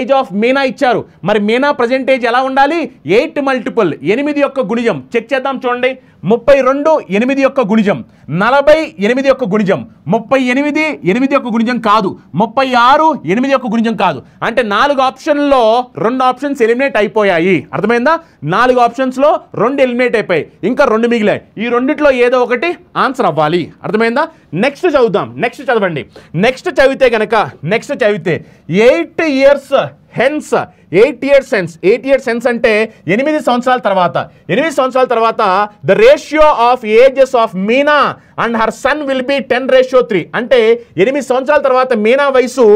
Speaker 1: ఏజ్ ఆఫ్ మీనా ఇచ్చారు మరి మీనా ఏజ్ ఎలా ఉండాలి ఎయిట్ మల్టిపుల్ ఎనిమిది యొక్క గుణిజం చెక్ చేద్దాం చూడండి ముప్పై రెండు ఎనిమిది యొక్క గుణిజం నలభై ఎనిమిది యొక్క గుణిజం ముప్పై ఎనిమిది ఎనిమిది యొక్క గుణిజం కాదు ముప్పై ఆరు ఎనిమిది యొక్క మార్పు గుణిజం కాదు అంటే నాలుగు ఆప్షన్లో రెండు ఆప్షన్స్ ఎలిమినేట్ అయిపోయాయి అర్థమైందా నాలుగు ఆప్షన్స్లో రెండు ఎలిమినేట్ అయిపోయాయి ఇంకా రెండు మిగిలాయి ఈ రెండిట్లో ఏదో ఒకటి ఆన్సర్ అవ్వాలి అర్థమైందా నెక్స్ట్ చదువుదాం నెక్స్ట్ చదవండి నెక్స్ట్ చదివితే కనుక నెక్స్ట్ చదివితే eight years hence eight years since eight years since అంటే ఎనిమిది సంవత్సరాల తర్వాత ఎనిమిది సంవత్సరాల తర్వాత the ratio of ages of Meena and her son will be ten ratio three అంటే ఎనిమిది సంవత్సరాల తర్వాత మీనా వయసు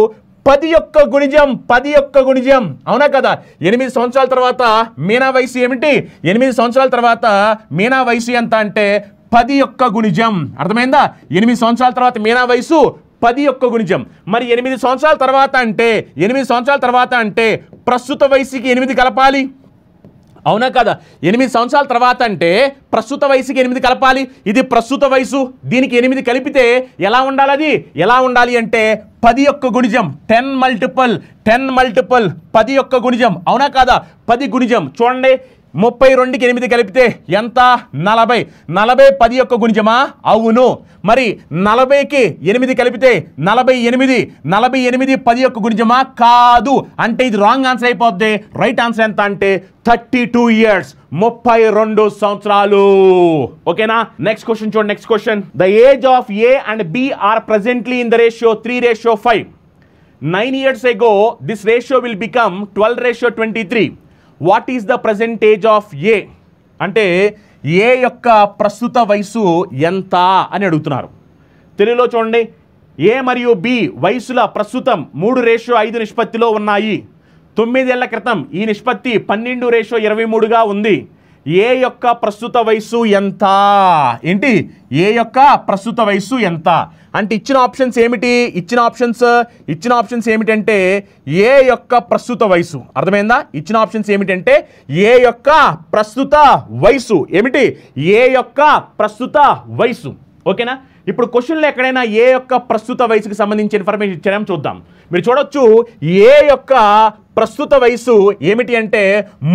Speaker 1: పది యొక్క గుణిజం పది యొక్క గుణిజం అవునా కదా ఎనిమిది సంవత్సరాల తర్వాత మీనా వయసు ఏమిటి ఎనిమిది సంవత్సరాల తర్వాత మీనా వయసు ఎంత అంటే పది యొక్క గుణిజం అర్థమైందా ఎనిమిది సంవత్సరాల తర్వాత మీనా వయసు పది యొక్క గుణిజం మరి ఎనిమిది సంవత్సరాల తర్వాత అంటే ఎనిమిది సంవత్సరాల తర్వాత అంటే ప్రస్తుత వయసుకి ఎనిమిది కలపాలి అవునా కదా ఎనిమిది సంవత్సరాల తర్వాత అంటే ప్రస్తుత వయసుకి ఎనిమిది కలపాలి ఇది ప్రస్తుత వయసు దీనికి ఎనిమిది కలిపితే ఎలా ఉండాలి అది ఎలా ఉండాలి అంటే పది యొక్క గుణిజం టెన్ మల్టిపుల్ టెన్ మల్టిపుల్ పది యొక్క గుణిజం అవునా కాదా పది గుణిజం చూడండి ముప్పై రెండుకి ఎనిమిది కలిపితే ఎంత నలభై నలభై పది యొక్క గుణిజమా అవును మరి నలభైకి ఎనిమిది కలిపితే నలభై ఎనిమిది నలభై ఎనిమిది పది యొక్క గుణిజమా కాదు అంటే ఇది రాంగ్ ఆన్సర్ అయిపోద్ది రైట్ ఆన్సర్ ఎంత అంటే థర్టీ టూ ఇయర్స్ ముప్పై రెండు సంవత్సరాలు ఓకేనా నెక్స్ట్ క్వశ్చన్ చూడండి next question the age of A and B are presently in the ratio three ratio five nine years ago this ratio will become twelve ratio twenty three what is the present age of A అంటే A యొక్క ప్రస్తుత వయసు ఎంత అని అడుగుతున్నారు తెలుగులో చూడండి ఏ మరియు బి వయసుల ప్రస్తుతం మూడు రేషో ఐదు నిష్పత్తిలో ఉన్నాయి తొమ్మిదేళ్ల క్రితం ఈ నిష్పత్తి పన్నెండు రేషో ఇరవై మూడుగా ఉంది ఏ యొక్క ప్రస్తుత వయస్సు ఎంత ఏంటి ఏ యొక్క ప్రస్తుత వయస్సు ఎంత అంటే ఇచ్చిన ఆప్షన్స్ ఏమిటి ఇచ్చిన ఆప్షన్స్ ఇచ్చిన ఆప్షన్స్ ఏమిటంటే ఏ యొక్క ప్రస్తుత వయసు అర్థమైందా ఇచ్చిన ఆప్షన్స్ ఏమిటంటే ఏ యొక్క ప్రస్తుత వయసు ఏమిటి ఏ యొక్క ప్రస్తుత వయసు ఓకేనా ఇప్పుడు క్వశ్చన్లో ఎక్కడైనా ఏ యొక్క ప్రస్తుత వయసుకు సంబంధించి ఇన్ఫర్మేషన్ ఇచ్చారేమో చూద్దాం మీరు చూడొచ్చు ఏ యొక్క ప్రస్తుత వయసు ఏమిటి అంటే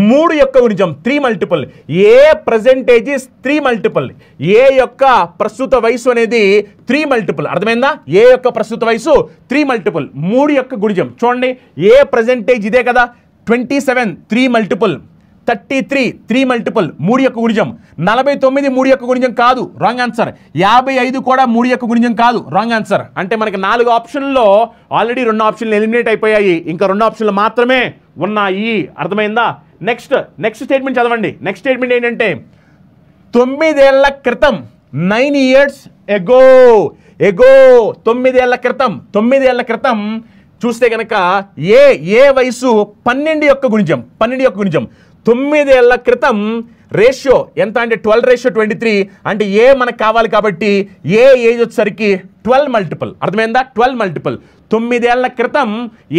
Speaker 1: మూడు యొక్క గుణిజం three multiple A present age is three multiple A యొక్క ప్రస్తుత వయసు అనేది త్రీ మల్టిపుల్ అర్థమైందా ఏ యొక్క ప్రస్తుత వయసు త్రీ మల్టిపుల్ మూడు యొక్క గుణిజం చూడండి ఏ ప్రజెంటేజ్ ఇదే కదా twenty seven three multiple thirty three three multiple మూడు యొక్క గుణిజం నలభై తొమ్మిది మూడు యొక్క గుణిజం కాదు రాంగ్ ఆన్సర్ యాభై ఐదు కూడా మూడు యొక్క గుణిజం కాదు రాంగ్ ఆన్సర్ అంటే మనకి నాలుగు ఆప్షన్లో ఆల్రెడీ రెండు ఆప్షన్లు ఎలిమినేట్ అయిపోయాయి ఇంకా రెండు ఆప్షన్లు మాత్రమే ఉన్నాయి అర్థమైందా నెక్స్ట్ నెక్స్ట్ స్టేట్మెంట్ చదవండి నెక్స్ట్ స్టేట్మెంట్ ఏంటంటే తొమ్మిదేళ్ల క్రితం నైన్ ఇయర్స్ ఎగో ఎగో తొమ్మిదేళ్ల క్రితం తొమ్మిదేళ్ల క్రితం చూస్తే కనుక ఏ ఏ వయసు పన్నెండు యొక్క గుణిజం పన్నెండు యొక్క గుణిజం తొమ్మిదేళ్ల క్రితం రేషియో ఎంత అంటే ట్వెల్వ్ రేషియో ట్వంటీ త్రీ అంటే ఏ మనకు కావాలి కాబట్టి ఏ ఏజ్ వచ్చేసరికి ట్వెల్వ్ మల్టిపుల్ అర్థమైందా ట్వెల్వ్ మల్టిపుల్ తొమ్మిదేళ్ల క్రితం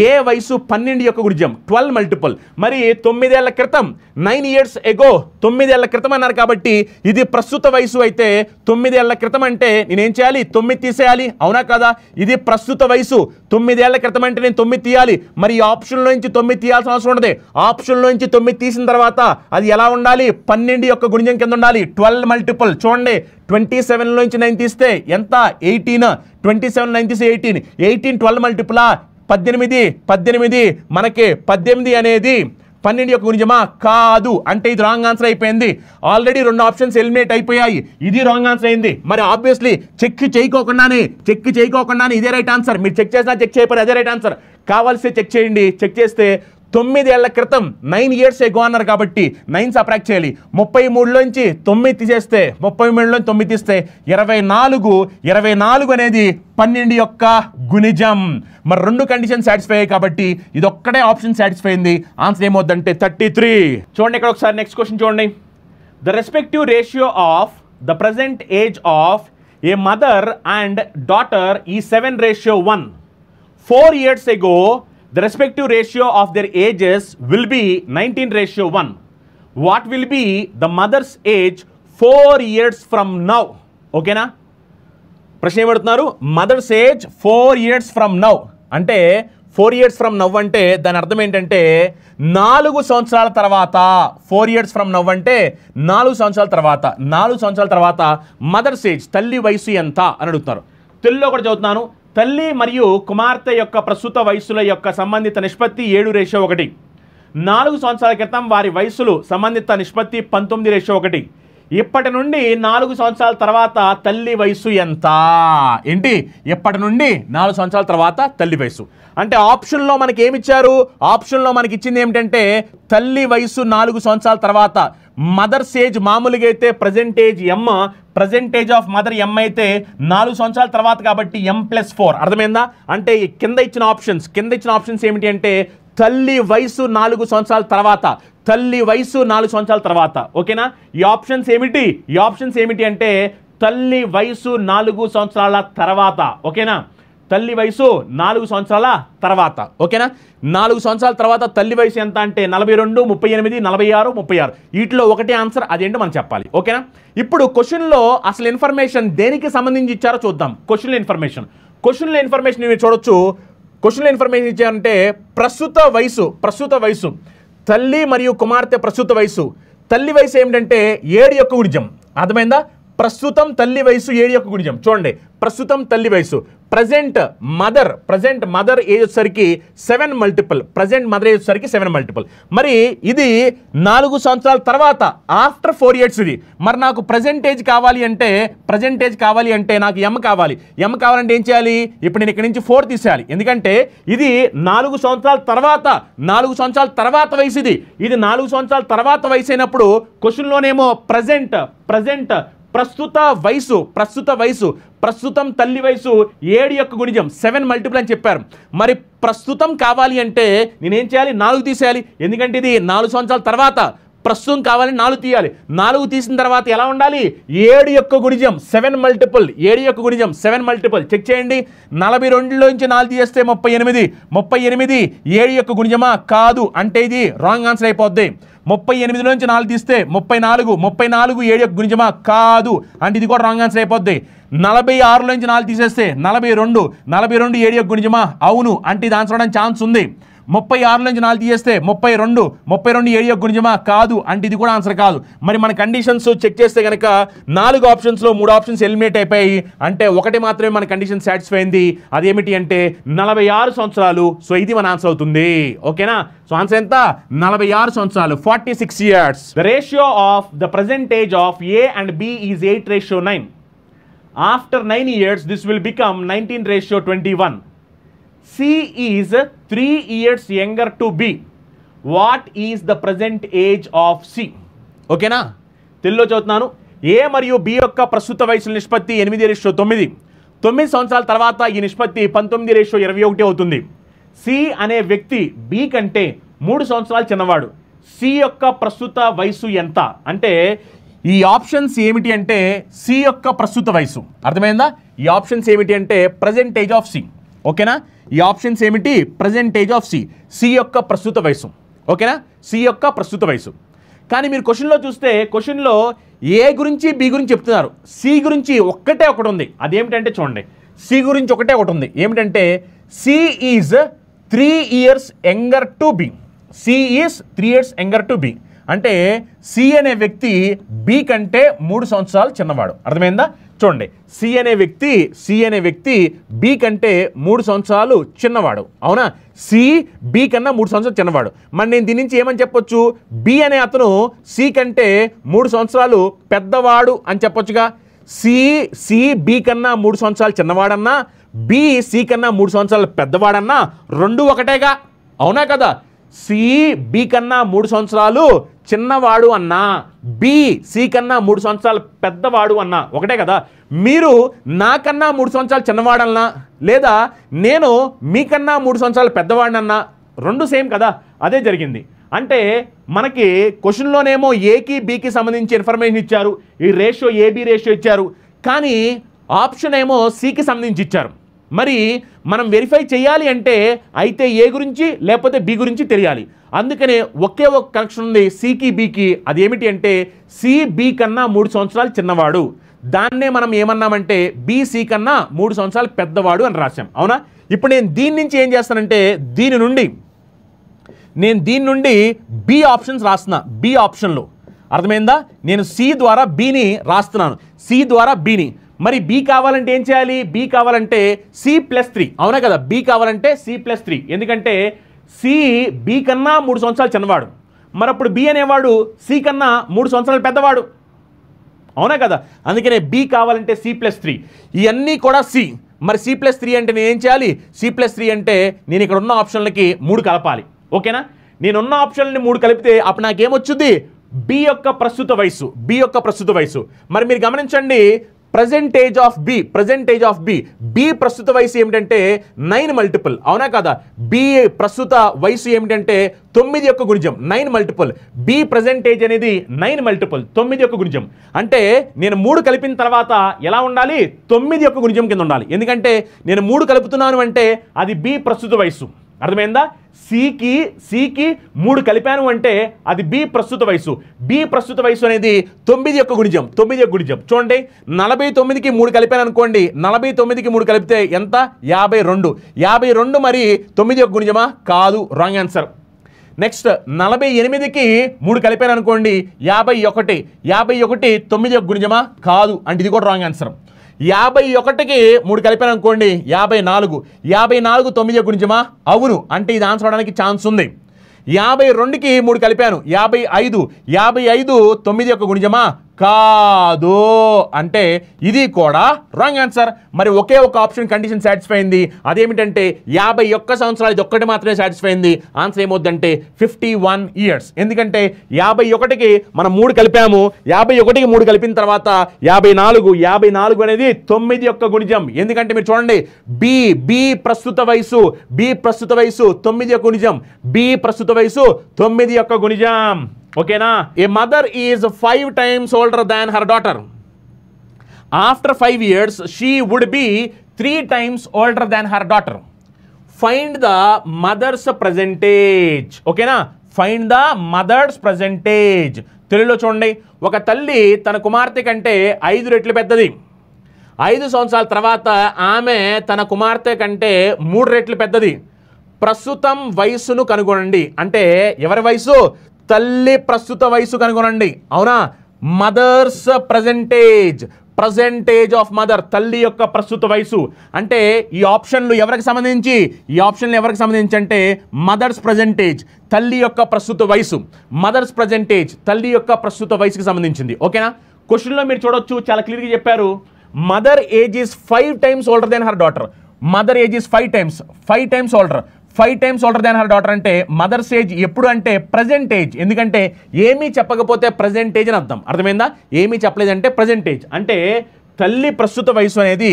Speaker 1: ఏ వయసు పన్నెండు యొక్క గురిజం ట్వెల్వ్ మల్టిపుల్ మరి తొమ్మిదేళ్ల క్రితం నైన్ ఇయర్స్ ఎగో తొమ్మిదేళ్ల క్రితం అన్నారు కాబట్టి ఇది ప్రస్తుత వయసు అయితే తొమ్మిదేళ్ల క్రితం అంటే నేనేం చేయాలి తొమ్మిది తీసేయాలి అవునా కదా ఇది ప్రస్తుత వయసు తొమ్మిదేళ్ల క్రితం అంటే నేను తొమ్మిది తీయాలి మరి ఈ ఆప్షన్లో నుంచి తొమ్మిది తీయాల్సిన అవసరం ఉండదు ఆప్షన్ నుంచి తొమ్మిది తీసిన తర్వాత అది ఎలా ఉండాలి పన్నెండు యొక్క గుణిజం కింద ఉండాలి ట్వెల్వ్ మల్టిపుల్ చూడండి ట్వంటీ సెవెన్లో నుంచి నైన్ తీస్తే ఎంత ఎయిటీన్ ట్వంటీ సెవెన్ నైన్ తీస్తే ఎయిటీన్ ఎయిటీన్ ట్వెల్వ్ మల్టిపులా పద్దెనిమిది పద్దెనిమిది మనకి పద్దెనిమిది అనేది పన్నెండు యొక్క గురించమా కాదు అంటే ఇది రాంగ్ ఆన్సర్ అయిపోయింది ఆల్రెడీ రెండు ఆప్షన్స్ ఎలిమినేట్ అయిపోయాయి ఇది రాంగ్ ఆన్సర్ అయింది మరి ఆబ్వియస్లీ చెక్ చేయకోకుండానే చెక్ చేయకోకుండానే ఇదే రైట్ ఆన్సర్ మీరు చెక్ చేసినా చెక్ చేయకపోయినా అదే రైట్ ఆన్సర్ కావాల్సి చెక్ చేయండి చెక్ చేస్తే తొమ్మిదేళ్ల క్రితం నైన్ ఇయర్స్ ఎగో అన్నారు కాబట్టి నైన్ సబ్రాక్ట్ చేయాలి ముప్పై మూడులోంచి తొమ్మిది తీసేస్తే ముప్పై మూడులోంచి తొమ్మిది తీస్తే ఇరవై నాలుగు ఇరవై నాలుగు అనేది పన్నెండు యొక్క గుణిజం మరి రెండు కండిషన్ సాటిస్ఫై అయ్యాయి కాబట్టి ఇది ఒక్కడే ఆప్షన్ సాటిస్ఫై అయింది ఆన్సర్ ఏమవుద్దంటే థర్టీ త్రీ చూడండి ఇక్కడ ఒకసారి నెక్స్ట్ క్వశ్చన్ చూడండి the respective ratio of the present age of a mother and daughter ఈ seven ratio one four years ago the respective ratio of their ages will be nineteen ratio one what will be the mother's age four years from now ఓకేనా ప్రశ్న ఏమడుతున్నారు mother's age four years from now అంటే four years from now అంటే దాని అర్థం ఏంటంటే నాలుగు సంవత్సరాల తర్వాత ఫోర్ ఇయర్స్ ఫ్రమ్ నవ్ అంటే నాలుగు సంవత్సరాల తర్వాత నాలుగు సంవత్సరాల తర్వాత మదర్స్ ఏజ్ తల్లి వయసు ఎంత అని అడుగుతున్నారు తెలుగులో కూడా చదువుతున్నాను తల్లి మరియు కుమార్తె యొక్క ప్రస్తుత వయసుల యొక్క సంబంధిత నిష్పత్తి ఏడు రేషో ఒకటి నాలుగు సంవత్సరాల క్రితం వారి వయసులు సంబంధిత నిష్పత్తి పంతొమ్మిది రేషో ఒకటి ఇప్పటి నుండి నాలుగు సంవత్సరాల తర్వాత తల్లి వయసు ఎంత ఏంటి ఇప్పటి నుండి నాలుగు సంవత్సరాల తర్వాత తల్లి వయసు అంటే ఆప్షన్లో మనకి ఏమిచ్చారు ఆప్షన్లో మనకి ఇచ్చింది ఏమిటంటే తల్లి వయసు నాలుగు సంవత్సరాల తర్వాత మదర్స్ ఏజ్ మామూలుగా అయితే ప్రజెంట్ ఏజ్ ఎమ్మ ప్రజెంటేజ్ ఆఫ్ మదర్ ఎం అయితే నాలుగు సంవత్సరాల తర్వాత కాబట్టి ఎం ప్లస్ ఫోర్ అర్థమైందా అంటే కింద ఇచ్చిన ఆప్షన్స్ కింద ఇచ్చిన ఆప్షన్స్ ఏమిటి అంటే తల్లి వయసు నాలుగు సంవత్సరాల తర్వాత తల్లి వయసు నాలుగు సంవత్సరాల తర్వాత ఓకేనా ఈ ఆప్షన్స్ ఏమిటి ఈ ఆప్షన్స్ ఏమిటి అంటే తల్లి వయసు నాలుగు సంవత్సరాల తర్వాత ఓకేనా తల్లి వయసు నాలుగు సంవత్సరాల తర్వాత ఓకేనా నాలుగు సంవత్సరాల తర్వాత తల్లి వయసు ఎంత అంటే నలభై రెండు ముప్పై ఎనిమిది నలభై ఆరు ముప్పై ఆరు వీటిలో ఒకటే ఆన్సర్ అదేంటి మనం చెప్పాలి ఓకేనా ఇప్పుడు క్వశ్చన్లో అసలు ఇన్ఫర్మేషన్ దేనికి సంబంధించి ఇచ్చారో చూద్దాం క్వశ్చన్లో ఇన్ఫర్మేషన్ క్వశ్చన్లో ఇన్ఫర్మేషన్ మీరు చూడొచ్చు క్వశ్చన్లో ఇన్ఫర్మేషన్ ఇచ్చారంటే ప్రస్తుత వయసు ప్రస్తుత వయసు తల్లి మరియు కుమార్తె ప్రస్తుత వయసు తల్లి వయసు ఏమిటంటే ఏడు యొక్క గుడిజం అర్థమైందా ప్రస్తుతం తల్లి వయసు ఏడు యొక్క గుణిజం చూడండి ప్రస్తుతం తల్లి వయసు present mother present mother age వచ్చేసరికి seven multiple present mother age వచ్చేసరికి సెవెన్ మల్టిపుల్ మరి ఇది నాలుగు సంవత్సరాల తర్వాత ఆఫ్టర్ ఫోర్ ఇయర్స్ ఇది మరి నాకు ప్రజెంట్ ఏజ్ కావాలి అంటే ప్రజెంట్ ఏజ్ కావాలి అంటే నాకు ఎమ్ కావాలి ఎమ్ కావాలంటే ఏం చేయాలి ఇప్పుడు నేను ఇక్కడి నుంచి ఫోర్ తీసేయాలి ఎందుకంటే ఇది నాలుగు సంవత్సరాల తర్వాత నాలుగు సంవత్సరాల తర్వాత వయసు ఇది ఇది నాలుగు సంవత్సరాల తర్వాత వయసు అయినప్పుడు క్వశ్చన్లోనేమో ప్రజెంట్ ప్రజెంట్ ప్రస్తుత వయసు ప్రస్తుత వయసు ప్రస్తుతం తల్లి వయసు ఏడు యొక్క గుణిజం సెవెన్ మల్టిపుల్ అని చెప్పారు మరి ప్రస్తుతం కావాలి అంటే నేనేం చేయాలి నాలుగు తీసేయాలి ఎందుకంటే ఇది నాలుగు సంవత్సరాల తర్వాత ప్రస్తుతం కావాలి నాలుగు తీయాలి నాలుగు తీసిన తర్వాత ఎలా ఉండాలి ఏడు యొక్క గుణిజం సెవెన్ మల్టిపుల్ ఏడు యొక్క గుణిజం సెవెన్ మల్టిపుల్ చెక్ చేయండి నలభై రెండులో నుంచి నాలుగు తీస్తే ముప్పై ఎనిమిది ముప్పై ఎనిమిది ఏడు యొక్క గుణిజమా కాదు అంటే ఇది రాంగ్ ఆన్సర్ అయిపోద్ది ముప్పై ఎనిమిది నుంచి నాలుగు తీస్తే ముప్పై నాలుగు ముప్పై నాలుగు ఏడు యొక్క గుణిజమా కాదు అంటే ఇది కూడా రాంగ్ ఆన్సర్ అయిపోద్ది నలభై ఆరులో నుంచి నాలుగు తీసేస్తే నలభై రెండు నలభై రెండు ఏడు యొక్క గుణిజమా అవును అంటే ఇది ఆన్సర్ అవడానికి ఛాన్స్ ఉంది ముప్పై ఆరు నుంచి నాలుగు తీయేస్తే ముప్పై రెండు ముప్పై రెండు ఏడు యొక్క గుణిజమా కాదు అంటే ఇది కూడా ఆన్సర్ కాదు మరి మన కండిషన్స్ చెక్ చేస్తే కనుక నాలుగు ఆప్షన్స్లో మూడు ఆప్షన్స్ ఎలిమినేట్ అయిపోయాయి అంటే ఒకటి మాత్రమే మన కండిషన్ సాటిస్ఫై అయింది అదేమిటి అంటే నలభై ఆరు సంవత్సరాలు సో ఇది మన ఆన్సర్ అవుతుంది ఓకేనా సో ఆన్సర్ ఎంత నలభై ఆరు సంవత్సరాలు forty six years the ratio of the present age of A and B is eight ratio nine after nine years this will become nineteen ratio twenty one C is three years younger to B what is the present age of C ఓకేనా తెలుగులో చదువుతున్నాను ఏ మరియు B యొక్క ప్రస్తుత వయసు నిష్పత్తి ఎనిమిది ratio తొమ్మిది తొమ్మిది సంవత్సరాల తర్వాత ఈ నిష్పత్తి పంతొమ్మిది రేషో ఇరవై ఒకటి అవుతుంది సి అనే వ్యక్తి బి కంటే మూడు సంవత్సరాలు చిన్నవాడు సి యొక్క ప్రస్తుత వయసు ఎంత అంటే ఈ ఆప్షన్స్ ఏమిటి అంటే సి యొక్క ప్రస్తుత వయసు అర్థమైందా ఈ ఆప్షన్స్ ఏమిటి అంటే ప్రజెంట్ ఏజ్ ఆఫ్ సి ఓకేనా ఈ ఆప్షన్స్ ఏమిటి ప్రజెంటేజ్ ఆఫ్ సి సి యొక్క ప్రస్తుత వయసు ఓకేనా సి యొక్క ప్రస్తుత వయసు కానీ మీరు క్వశ్చన్లో చూస్తే క్వశ్చన్లో ఏ గురించి బి గురించి చెప్తున్నారు సి గురించి ఒక్కటే ఒకటి ఉంది అదేమిటంటే చూడండి సి గురించి ఒకటే ఒకటి ఉంది ఏమిటంటే C is three years younger to B C is three years younger to B అంటే సి అనే వ్యక్తి బి కంటే మూడు సంవత్సరాలు చిన్నవాడు అర్థమైందా చూడండి సి అనే వ్యక్తి సి అనే వ్యక్తి బి కంటే మూడు సంవత్సరాలు చిన్నవాడు అవునా సి బి కన్నా మూడు సంవత్సరాలు చిన్నవాడు మరి నేను దీని నుంచి ఏమని చెప్పొచ్చు బి అనే అతను సి కంటే మూడు సంవత్సరాలు పెద్దవాడు అని చెప్పొచ్చుగా సి సి బి కన్నా మూడు సంవత్సరాలు చిన్నవాడన్నా బి సి కన్నా మూడు సంవత్సరాలు పెద్దవాడన్నా రెండు ఒకటేగా అవునా కదా సి బి కన్నా మూడు సంవత్సరాలు చిన్నవాడు అన్నా బి సి కన్నా మూడు సంవత్సరాలు పెద్దవాడు అన్నా ఒకటే కదా మీరు నాకన్నా మూడు సంవత్సరాలు చిన్నవాడన్నా లేదా నేను మీకన్నా మూడు సంవత్సరాలు పెద్దవాడినన్నా రెండు సేమ్ కదా అదే జరిగింది అంటే మనకి క్వశ్చన్లోనేమో ఏకి బీకి సంబంధించి ఇన్ఫర్మేషన్ ఇచ్చారు ఈ రేషియో ఏబి రేషియో ఇచ్చారు కానీ ఆప్షన్ ఏమో సికి సంబంధించి ఇచ్చారు మరి మనం వెరిఫై చేయాలి అంటే అయితే ఏ గురించి లేకపోతే బి గురించి తెలియాలి అందుకనే ఒకే ఒక కనెక్షన్ ఉంది సికి బికి అది ఏమిటి అంటే సి బి కన్నా మూడు సంవత్సరాలు చిన్నవాడు దాన్నే మనం ఏమన్నామంటే బీసీ కన్నా మూడు సంవత్సరాలు పెద్దవాడు అని రాశాం అవునా ఇప్పుడు నేను దీని నుంచి ఏం చేస్తానంటే దీని నుండి నేను దీని నుండి బి ఆప్షన్స్ రాస్తున్నా బి ఆప్షన్లో అర్థమైందా నేను సి ద్వారా బీని రాస్తున్నాను సి ద్వారా బీని మరి బి కావాలంటే ఏం చేయాలి బి కావాలంటే సి ప్లస్ త్రీ అవునా కదా బి కావాలంటే సి ప్లస్ త్రీ ఎందుకంటే సి బి కన్నా మూడు సంవత్సరాలు చిన్నవాడు మరి అప్పుడు బి అనేవాడు సి కన్నా మూడు సంవత్సరాలు పెద్దవాడు అవునా కదా అందుకనే బి కావాలంటే సి ప్లస్ త్రీ ఇవన్నీ కూడా సి మరి సి ప్లస్ త్రీ అంటే నేను ఏం చేయాలి సి ప్లస్ త్రీ అంటే నేను ఇక్కడ ఉన్న ఆప్షన్లకి మూడు కలపాలి ఓకేనా నేనున్న ఆప్షన్లని మూడు కలిపితే అప్పుడు నాకేమొచ్చుద్ది బి యొక్క ప్రస్తుత వయసు బి యొక్క ప్రస్తుత వయసు మరి మీరు గమనించండి present age of B present age of B B ప్రస్తుత వయసు ఏమిటంటే నైన్ మల్టిపుల్ అవునా కదా బి ప్రస్తుత వయసు ఏమిటంటే తొమ్మిది యొక్క గుణిజం నైన్ మల్టిపుల్ బి ఏజ్ అనేది నైన్ మల్టిపుల్ తొమ్మిది యొక్క గుణిజం అంటే నేను మూడు కలిపిన తర్వాత ఎలా ఉండాలి తొమ్మిది యొక్క గుణిజం కింద ఉండాలి ఎందుకంటే నేను మూడు కలుపుతున్నాను అంటే అది బి ప్రస్తుత వయసు అర్థమైందా సికి సికి మూడు కలిపాను అంటే అది బి ప్రస్తుత వయసు బి ప్రస్తుత వయసు అనేది తొమ్మిది యొక్క గుణిజం తొమ్మిది యొక్క గుణిజం చూడండి నలభై తొమ్మిదికి మూడు కలిపాను అనుకోండి నలభై తొమ్మిదికి మూడు కలిపితే ఎంత యాభై రెండు యాభై రెండు మరి తొమ్మిది యొక్క గుణిజమా కాదు రాంగ్ ఆన్సర్ నెక్స్ట్ నలభై ఎనిమిదికి మూడు కలిపాను అనుకోండి యాభై ఒకటి యాభై ఒకటి తొమ్మిది యొక్క గుణిజమా కాదు అంటే ఇది కూడా రాంగ్ ఆన్సర్ యాభై ఒకటికి మూడు కలిపాను అనుకోండి యాభై నాలుగు యాభై నాలుగు తొమ్మిది గురించమా అవును అంటే ఇది ఆన్సర్ అవడానికి ఛాన్స్ ఉంది యాభై రెండుకి మూడు కలిపాను యాభై ఐదు యాభై ఐదు తొమ్మిది యొక్క గుణిజమా కాదు అంటే ఇది కూడా రాంగ్ ఆన్సర్ మరి ఒకే ఒక ఆప్షన్ కండిషన్ సాటిస్ఫై అయింది అదేమిటంటే యాభై ఒక్క సంవత్సరాలు ఇది ఒక్కటి మాత్రమే సాటిస్ఫై అయింది ఆన్సర్ ఏమవుద్దంటే ఫిఫ్టీ వన్ ఇయర్స్ ఎందుకంటే యాభై ఒకటికి మనం మూడు కలిపాము యాభై ఒకటికి మూడు కలిపిన తర్వాత యాభై నాలుగు యాభై నాలుగు అనేది తొమ్మిది యొక్క గుణిజం ఎందుకంటే మీరు చూడండి బి బి ప్రస్తుత వయసు బి ప్రస్తుత వయసు తొమ్మిది యొక్క గుణిజం బి ప్రస్తుత వయసు తొమ్మిది యొక్క గుణిజం ఓకేనా a mother is five times older than her daughter after five years she would be three times older than her daughter find the mother's present age ఓకేనా ఫైండ్ ద మదర్స్ ప్రజెంటేజ్ తెలుగులో చూడండి ఒక తల్లి తన కుమార్తె కంటే ఐదు రెట్లు పెద్దది ఐదు సంవత్సరాల తర్వాత ఆమె తన కుమార్తె కంటే మూడు రెట్లు పెద్దది ప్రస్తుతం వయసును కనుగొనండి అంటే ఎవరి వయసు తల్లి ప్రస్తుత వయసు కనుగొనండి అవునా mother's present age present age of mother తల్లి యొక్క ప్రస్తుత వయసు అంటే ఈ ఆప్షన్లు ఎవరికి సంబంధించి ఈ ఆప్షన్లు ఎవరికి సంబంధించి అంటే మదర్స్ ప్రజెంటేజ్ తల్లి యొక్క ప్రస్తుత వయసు మదర్స్ ప్రజెంటేజ్ తల్లి యొక్క ప్రస్తుత వయసుకి సంబంధించింది ఓకేనా క్వశ్చన్లో మీరు చూడొచ్చు చాలా క్లియర్గా చెప్పారు mother age is five times older then her daughter mother age is five times five times older five times older than her daughter అంటే మదర్స్ ఏజ్ ఎప్పుడు అంటే ప్రజెంట్ ఏజ్ ఎందుకంటే ఏమీ చెప్పకపోతే ప్రజెంట్ ఏజ్ అని అర్థం అర్థమైందా ఏమీ చెప్పలేదంటే ప్రజెంట్ ఏజ్ అంటే తల్లి ప్రస్తుత వయసు అనేది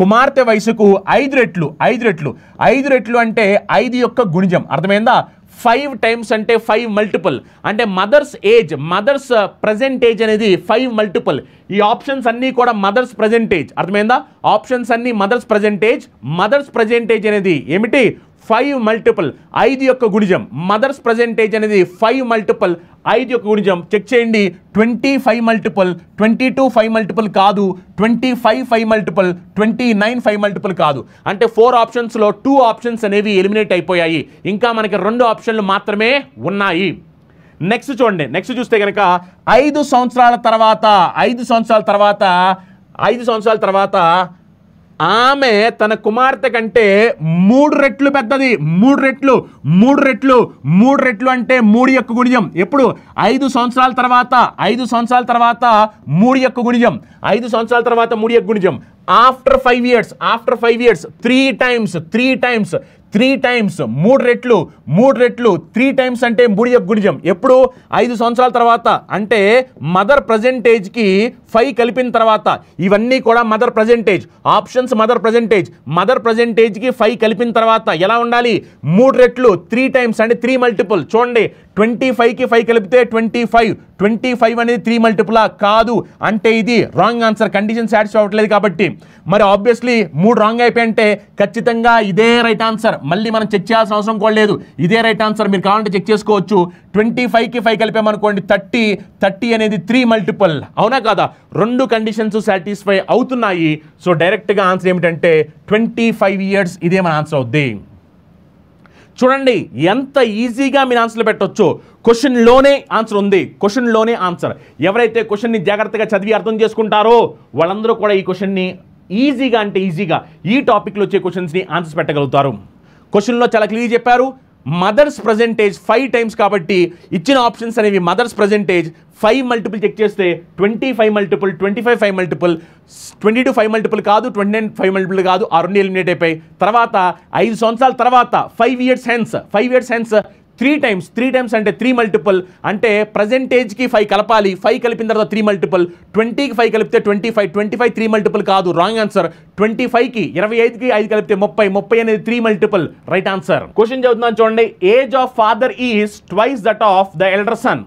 Speaker 1: కుమార్తె వయసుకు ఐదు రెట్లు ఐదు రెట్లు ఐదు రెట్లు అంటే ఐదు యొక్క గుణిజం అర్థమైందా ఫైవ్ టైమ్స్ అంటే ఫైవ్ మల్టిపుల్ అంటే mother's age mother's present age అనేది ఫైవ్ మల్టిపుల్ ఈ ఆప్షన్స్ అన్నీ కూడా మదర్స్ ప్రజెంటేజ్ అర్థమైందా ఆప్షన్స్ అన్నీ మదర్స్ ప్రజెంటేజ్ మదర్స్ ప్రజెంటేజ్ అనేది ఏమిటి ఫైవ్ మల్టిపుల్ ఐదు యొక్క గుణిజం మదర్స్ ప్రజెంటేజ్ అనేది ఫైవ్ మల్టిపుల్ ఐదు యొక్క గుణిజం చెక్ చేయండి twenty five multiple twenty two five multiple కాదు twenty five five multiple twenty nine five multiple కాదు అంటే ఫోర్ ఆప్షన్స్లో టూ ఆప్షన్స్ అనేవి ఎలిమినేట్ అయిపోయాయి ఇంకా మనకి రెండు ఆప్షన్లు మాత్రమే ఉన్నాయి నెక్స్ట్ చూడండి నెక్స్ట్ చూస్తే కనుక ఐదు సంవత్సరాల తర్వాత ఐదు సంవత్సరాల తర్వాత ఐదు సంవత్సరాల తర్వాత ఆమె తన కుమార్తె కంటే మూడు రెట్లు పెద్దది మూడు రెట్లు మూడు రెట్లు మూడు రెట్లు అంటే మూడు యొక్క గుణిజం ఎప్పుడు ఐదు సంవత్సరాల తర్వాత ఐదు సంవత్సరాల తర్వాత మూడు యొక్క గుణిజం ఐదు సంవత్సరాల తర్వాత మూడు యొక్క గుణిజం after five years after five years three times three times three times మూడు రెట్లు మూడు రెట్లు త్రీ టైమ్స్ అంటే ముడిజం గుడిజం ఎప్పుడు ఐదు సంవత్సరాల తర్వాత అంటే మదర్ ప్రజెంటేజ్కి ఫైవ్ కలిపిన తర్వాత ఇవన్నీ కూడా mother present age options mother present age mother ప్రజెంటేజ్కి ఫైవ్ కలిపిన తర్వాత ఎలా ఉండాలి మూడు రెట్లు త్రీ టైమ్స్ అంటే త్రీ మల్టిపుల్ చూడండి ట్వంటీ ఫైవ్కి ఫైవ్ కలిపితే ట్వంటీ ఫైవ్ ట్వంటీ ఫైవ్ అనేది త్రీ మల్టిపులా కాదు అంటే ఇది రాంగ్ ఆన్సర్ కండిషన్ సాటిస్ఫై అవ్వట్లేదు కాబట్టి మరి ఆబ్వియస్లీ మూడు రాంగ్ అయిపోయింటే ఖచ్చితంగా ఇదే రైట్ ఆన్సర్ మళ్ళీ మనం చెక్ చేయాల్సిన అవసరం కూడా లేదు ఇదే రైట్ ఆన్సర్ మీరు కావాలంటే చెక్ చేసుకోవచ్చు ట్వంటీ ఫైవ్కి ఫైవ్ కలిపామనుకోండి థర్టీ థర్టీ అనేది త్రీ మల్టిపుల్ అవునా కదా రెండు కండిషన్స్ సాటిస్ఫై అవుతున్నాయి సో డైరెక్ట్గా ఆన్సర్ ఏమిటంటే ట్వంటీ ఫైవ్ ఇయర్స్ ఇదే మన ఆన్సర్ అవుద్ది చూడండి ఎంత ఈజీగా మీరు ఆన్సర్లు పెట్టవచ్చు క్వశ్చన్లోనే ఆన్సర్ ఉంది క్వశ్చన్లోనే ఆన్సర్ ఎవరైతే క్వశ్చన్ని జాగ్రత్తగా చదివి అర్థం చేసుకుంటారో వాళ్ళందరూ కూడా ఈ క్వశ్చన్ని ఈజీగా అంటే ఈజీగా ఈ టాపిక్లో వచ్చే క్వశ్చన్స్ని ఆన్సర్స్ పెట్టగలుగుతారు క్వశ్చన్లో చాలా క్లియర్ చెప్పారు మదర్స్ ప్రజెంటేజ్ ఫైవ్ టైమ్స్ కాబట్టి ఇచ్చిన ఆప్షన్స్ అనేవి mother's present age five multiple check చేస్తే twenty five multiple twenty five five multiple twenty two five multiple కాదు ట్వంటీ నైన్ ఫైవ్ మల్టిపుల్ కాదు ఆ రెండు ఎలిమినేట్ అయిపోయి తర్వాత ఐదు సంవత్సరాల తర్వాత five years hence five years hence three times three times అంటే త్రీ మల్టిపుల్ అంటే ప్రజెంటేజ్కి ఫైవ్ కలపాలి ఫైవ్ కలిపిన తర్వాత త్రీ మల్టిపుల్ ట్వంటీకి ఫైవ్ కలిపితే twenty five twenty five three multiple కాదు రాంగ్ ఆన్సర్ ట్వంటీ ఫైవ్కి ఇరవై ఐదుకి ఐదు కలిపితే ముప్పై ముప్పై అనేది three multiple right answer question చదువుతున్నాను చూడండి age of father is twice that of the elder son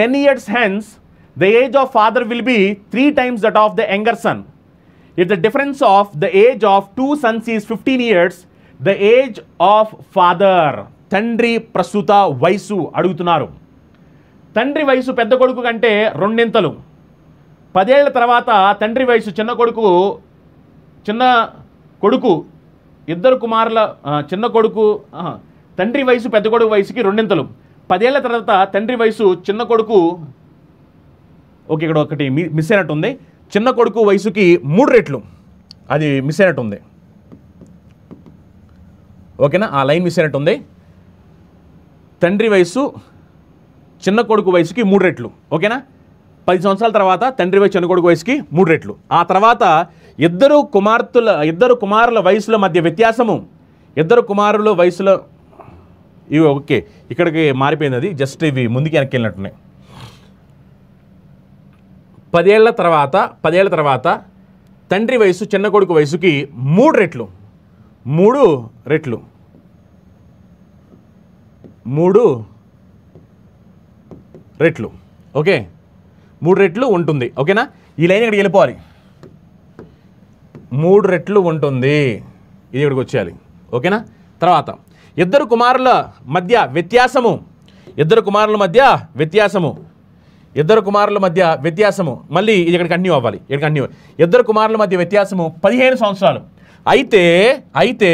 Speaker 1: ten years hence the age of father will be three times that of the younger son it the difference of the age of two sons is fifteen years the age of father తండ్రి ప్రస్తుత వయసు అడుగుతున్నారు తండ్రి వయసు పెద్ద కొడుకు కంటే రెండింతలు పదేళ్ల తర్వాత తండ్రి వయసు చిన్న కొడుకు చిన్న కొడుకు ఇద్దరు కుమారుల చిన్న కొడుకు తండ్రి వయసు పెద్ద కొడుకు వయసుకి రెండింతలు పదేళ్ల తర్వాత తండ్రి వయసు చిన్న కొడుకు ఓకే ఇక్కడ ఒకటి మిస్ అయినట్టుంది చిన్న కొడుకు వయసుకి మూడు రెట్లు అది మిస్ అయినట్టుంది ఓకేనా ఆ లైన్ మిస్ అయినట్టుంది తండ్రి వయసు చిన్న కొడుకు వయసుకి మూడు రెట్లు ఓకేనా పది సంవత్సరాల తర్వాత తండ్రి వయసు చిన్న కొడుకు వయసుకి మూడు రెట్లు ఆ తర్వాత ఇద్దరు కుమార్తెల ఇద్దరు కుమారుల వయసుల మధ్య వ్యత్యాసము ఇద్దరు కుమారుల వయసులో ఇవి ఓకే ఇక్కడికి మారిపోయింది అది జస్ట్ ఇవి ముందుకి వెనక్కి వెళ్ళినట్టున్నాయి పదేళ్ల తర్వాత పదేళ్ల తర్వాత తండ్రి వయసు చిన్న కొడుకు వయసుకి మూడు రెట్లు మూడు రెట్లు మూడు రెట్లు ఓకే మూడు రెట్లు ఉంటుంది ఓకేనా ఈ లైన్ ఇక్కడికి వెళ్ళిపోవాలి మూడు రెట్లు ఉంటుంది ఇది ఇక్కడికి వచ్చేయాలి ఓకేనా తర్వాత ఇద్దరు కుమారుల మధ్య వ్యత్యాసము ఇద్దరు కుమారుల మధ్య వ్యత్యాసము ఇద్దరు కుమారుల మధ్య వ్యత్యాసము మళ్ళీ ఇది ఇక్కడ కంటిన్యూ అవ్వాలి ఇక్కడ కంటిన్యూ ఇద్దరు కుమారుల మధ్య వ్యత్యాసము పదిహేను సంవత్సరాలు అయితే అయితే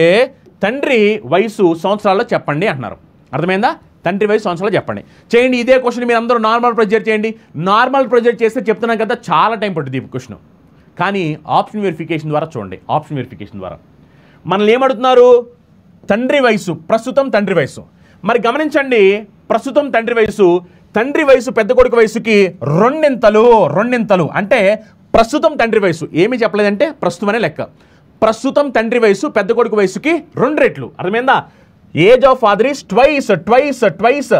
Speaker 1: తండ్రి వయసు సంవత్సరాల్లో చెప్పండి అంటున్నారు అర్థమైందా తండ్రి వయసు సంవత్సరాలు చెప్పండి చేయండి ఇదే క్వశ్చన్ మీరు అందరూ నార్మల్ ప్రొజెక్ట్ చేయండి నార్మల్ ప్రొజెక్ట్ చేస్తే చెప్తున్నాం కదా చాలా టైం పడుతుంది ఈ క్వశ్చన్ కానీ ఆప్షన్ వెరిఫికేషన్ ద్వారా చూడండి ఆప్షన్ వెరిఫికేషన్ ద్వారా మనల్ని ఏమడుతున్నారు తండ్రి వయసు ప్రస్తుతం తండ్రి వయసు మరి గమనించండి ప్రస్తుతం తండ్రి వయసు తండ్రి వయసు పెద్ద కొడుకు వయసుకి రెండింతలు రెండింతలు అంటే ప్రస్తుతం తండ్రి వయసు ఏమీ చెప్పలేదంటే ప్రస్తుతం అనే లెక్క ప్రస్తుతం తండ్రి వయసు పెద్ద కొడుకు వయసుకి రెండు రెట్లు అర్థమైందా age of father twice twice twice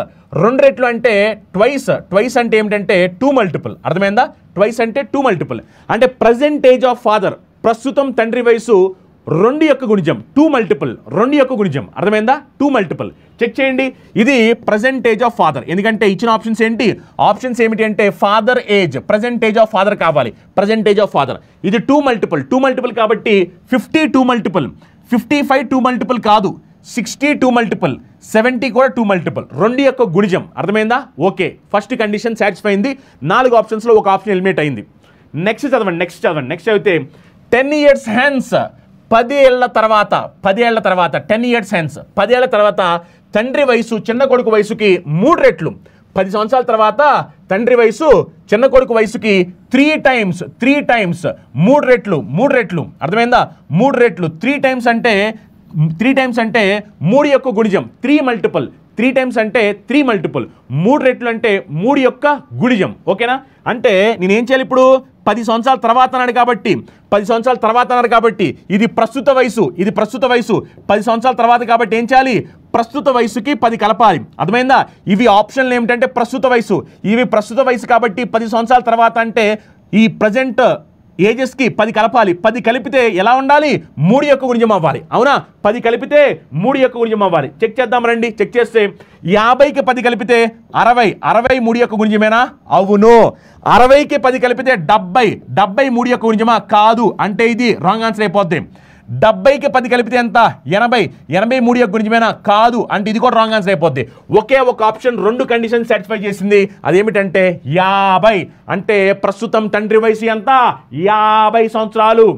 Speaker 1: రెండు రెట్లు అంటే ట్వైస్ ట్వైస్ అంటే ఏమిటంటే టూ మల్టిపుల్ అర్థమైందా ట్వైస్ అంటే టూ మల్టిపుల్ అంటే ప్రజెంట్ ఏజ్ ఆఫ్ ఫాదర్ ప్రస్తుతం తండ్రి వయసు రెండు యొక్క గుణిజం టూ మల్టిపుల్ రెండు యొక్క గుణిజం అర్థమైందా టూ మల్టిపుల్ చెక్ చేయండి ఇది ప్రజెంట్ ఏజ్ ఆఫ్ ఫాదర్ ఎందుకంటే ఇచ్చిన ఆప్షన్స్ ఏంటి ఆప్షన్స్ ఏమిటి అంటే father age present age of father కావాలి ప్రజెంట్ ఏజ్ ఆఫ్ ఫాదర్ ఇది టూ మల్టిపుల్ టూ మల్టిపుల్ కాబట్టి fifty two multiple fifty five two multiple కాదు సిక్స్టీ టూ మల్టిపుల్ సెవెంటీ కూడా టూ మల్టిపుల్ రెండు యొక్క గుణిజం అర్థమైందా ఓకే ఫస్ట్ కండిషన్ సాటిస్ఫై అయింది నాలుగు ఆప్షన్స్లో ఒక ఆప్షన్ ఎలిమినేట్ అయింది నెక్స్ట్ చదవండి నెక్స్ట్ చదవండి నెక్స్ట్ అయితే టెన్ ఇయర్స్ హ్యాండ్స్ ఏళ్ళ తర్వాత పదేళ్ల తర్వాత టెన్ ఇయర్స్ హ్యాండ్స్ పదేళ్ల తర్వాత తండ్రి వయసు చిన్న కొడుకు వయసుకి మూడు రెట్లు పది సంవత్సరాల తర్వాత తండ్రి వయసు చిన్న కొడుకు వయసుకి త్రీ టైమ్స్ త్రీ టైమ్స్ మూడు రెట్లు మూడు రెట్లు అర్థమైందా మూడు రెట్లు త్రీ టైమ్స్ అంటే త్రీ టైమ్స్ అంటే మూడు యొక్క గుణిజం త్రీ మల్టిపుల్ త్రీ టైమ్స్ అంటే త్రీ మల్టిపుల్ మూడు రెట్లు అంటే మూడు యొక్క గుణిజం ఓకేనా అంటే నేను ఏం చేయాలి ఇప్పుడు పది సంవత్సరాల తర్వాత అన్నాడు కాబట్టి పది సంవత్సరాల తర్వాత అన్నారు కాబట్టి ఇది ప్రస్తుత వయసు ఇది ప్రస్తుత వయసు పది సంవత్సరాల తర్వాత కాబట్టి ఏం చేయాలి ప్రస్తుత వయసుకి పది కలపాలి అర్థమైందా ఇవి ఆప్షన్లు ఏమిటంటే ప్రస్తుత వయసు ఇవి ప్రస్తుత వయసు కాబట్టి పది సంవత్సరాల తర్వాత అంటే ఈ ప్రజెంట్ ఏజెస్కి పది కలపాలి పది కలిపితే ఎలా ఉండాలి మూడు యొక్క గుణిజం అవ్వాలి అవునా పది కలిపితే మూడు యొక్క గుణిజం అవ్వాలి చెక్ చేద్దాం రండి చెక్ చేస్తే యాభైకి పది కలిపితే అరవై అరవై మూడు యొక్క గుణిజమేనా అవును అరవైకి పది కలిపితే డెబ్బై డెబ్బై మూడు యొక్క గుణిజమా కాదు అంటే ఇది రాంగ్ ఆన్సర్ అయిపోద్ది డెబ్బైకి పది కలిపితే ఎంత ఎనభై ఎనభై మూడు యొక్క గురించమైనా కాదు అంటే ఇది కూడా రాంగ్ ఆన్సర్ అయిపోద్ది ఒకే ఒక ఆప్షన్ రెండు కండిషన్ సాటిస్ఫై చేసింది అదేమిటంటే యాభై అంటే ప్రస్తుతం తండ్రి వయసు ఎంత యాభై సంవత్సరాలు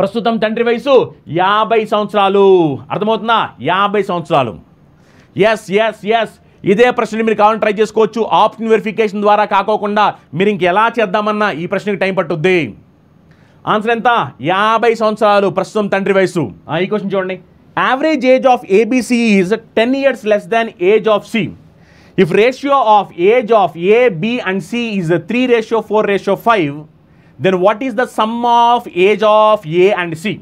Speaker 1: ప్రస్తుతం తండ్రి వయసు యాభై సంవత్సరాలు అర్థమవుతుందా యాభై సంవత్సరాలు ఎస్ ఎస్ ఎస్ ఇదే ప్రశ్నని మీరు కావాలని ట్రై చేసుకోవచ్చు ఆప్షన్ వెరిఫికేషన్ ద్వారా కాకోకుండా మీరు ఇంకెలా చేద్దామన్నా ఈ ప్రశ్నకి టైం పట్టుద్ది ఆన్సర్ ఎంత యాభై సంవత్సరాలు ప్రస్తుతం తండ్రి వయసు ఈ క్వశ్చన్ చూడండి average age of A B C is ten years less than age of C if ratio of age of A B and C is three ratio four ratio five then what is the sum of age of A and C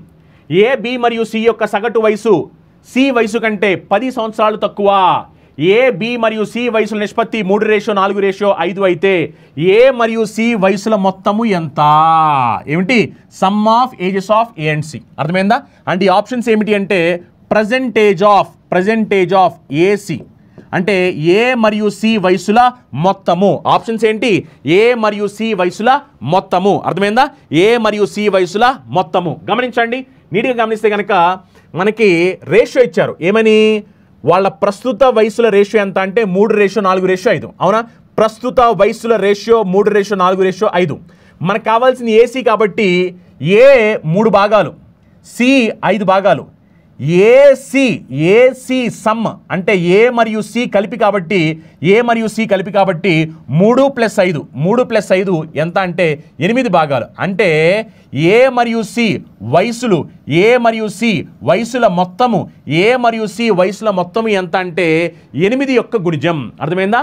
Speaker 1: A B మరియు C యొక్క సగటు వయసు C వయసు కంటే పది సంవత్సరాలు తక్కువ ఏ B మరియు సి వయసుల నిష్పత్తి మూడు రేషియో నాలుగు రేషియో ఐదు అయితే ఏ మరియు సి వయసుల మొత్తము ఎంత ఏమిటి sum of ages of A and C అర్థమైందా అంటే ఈ ఆప్షన్స్ ఏమిటి అంటే present age of present age of A C అంటే ఏ మరియు సి వయసుల మొత్తము ఆప్షన్స్ ఏంటి ఏ మరియు సి వయసుల మొత్తము అర్థమైందా ఏ మరియు సి వయసుల మొత్తము గమనించండి నీట్గా గమనిస్తే కనుక మనకి రేషియో ఇచ్చారు ఏమని వాళ్ళ ప్రస్తుత వయసుల రేషియో ఎంత అంటే మూడు రేషియో నాలుగు రేషియో ఐదు అవునా ప్రస్తుత వయసుల రేషియో మూడు రేషియో నాలుగు రేషియో ఐదు మనకు కావాల్సిన ఏసీ కాబట్టి ఏ మూడు భాగాలు సి ఐదు భాగాలు ఏసి ఏసి సమ్ అంటే ఏ మరియు సి కలిపి కాబట్టి ఏ మరియు సి కలిపి కాబట్టి మూడు ప్లస్ ఐదు మూడు ప్లస్ ఐదు ఎంత అంటే ఎనిమిది భాగాలు అంటే ఏ మరియు సి వయసులు ఏ మరియు సి వయసుల మొత్తము ఏ మరియు సి వయసుల మొత్తము ఎంత అంటే ఎనిమిది యొక్క గుణిజం అర్థమైందా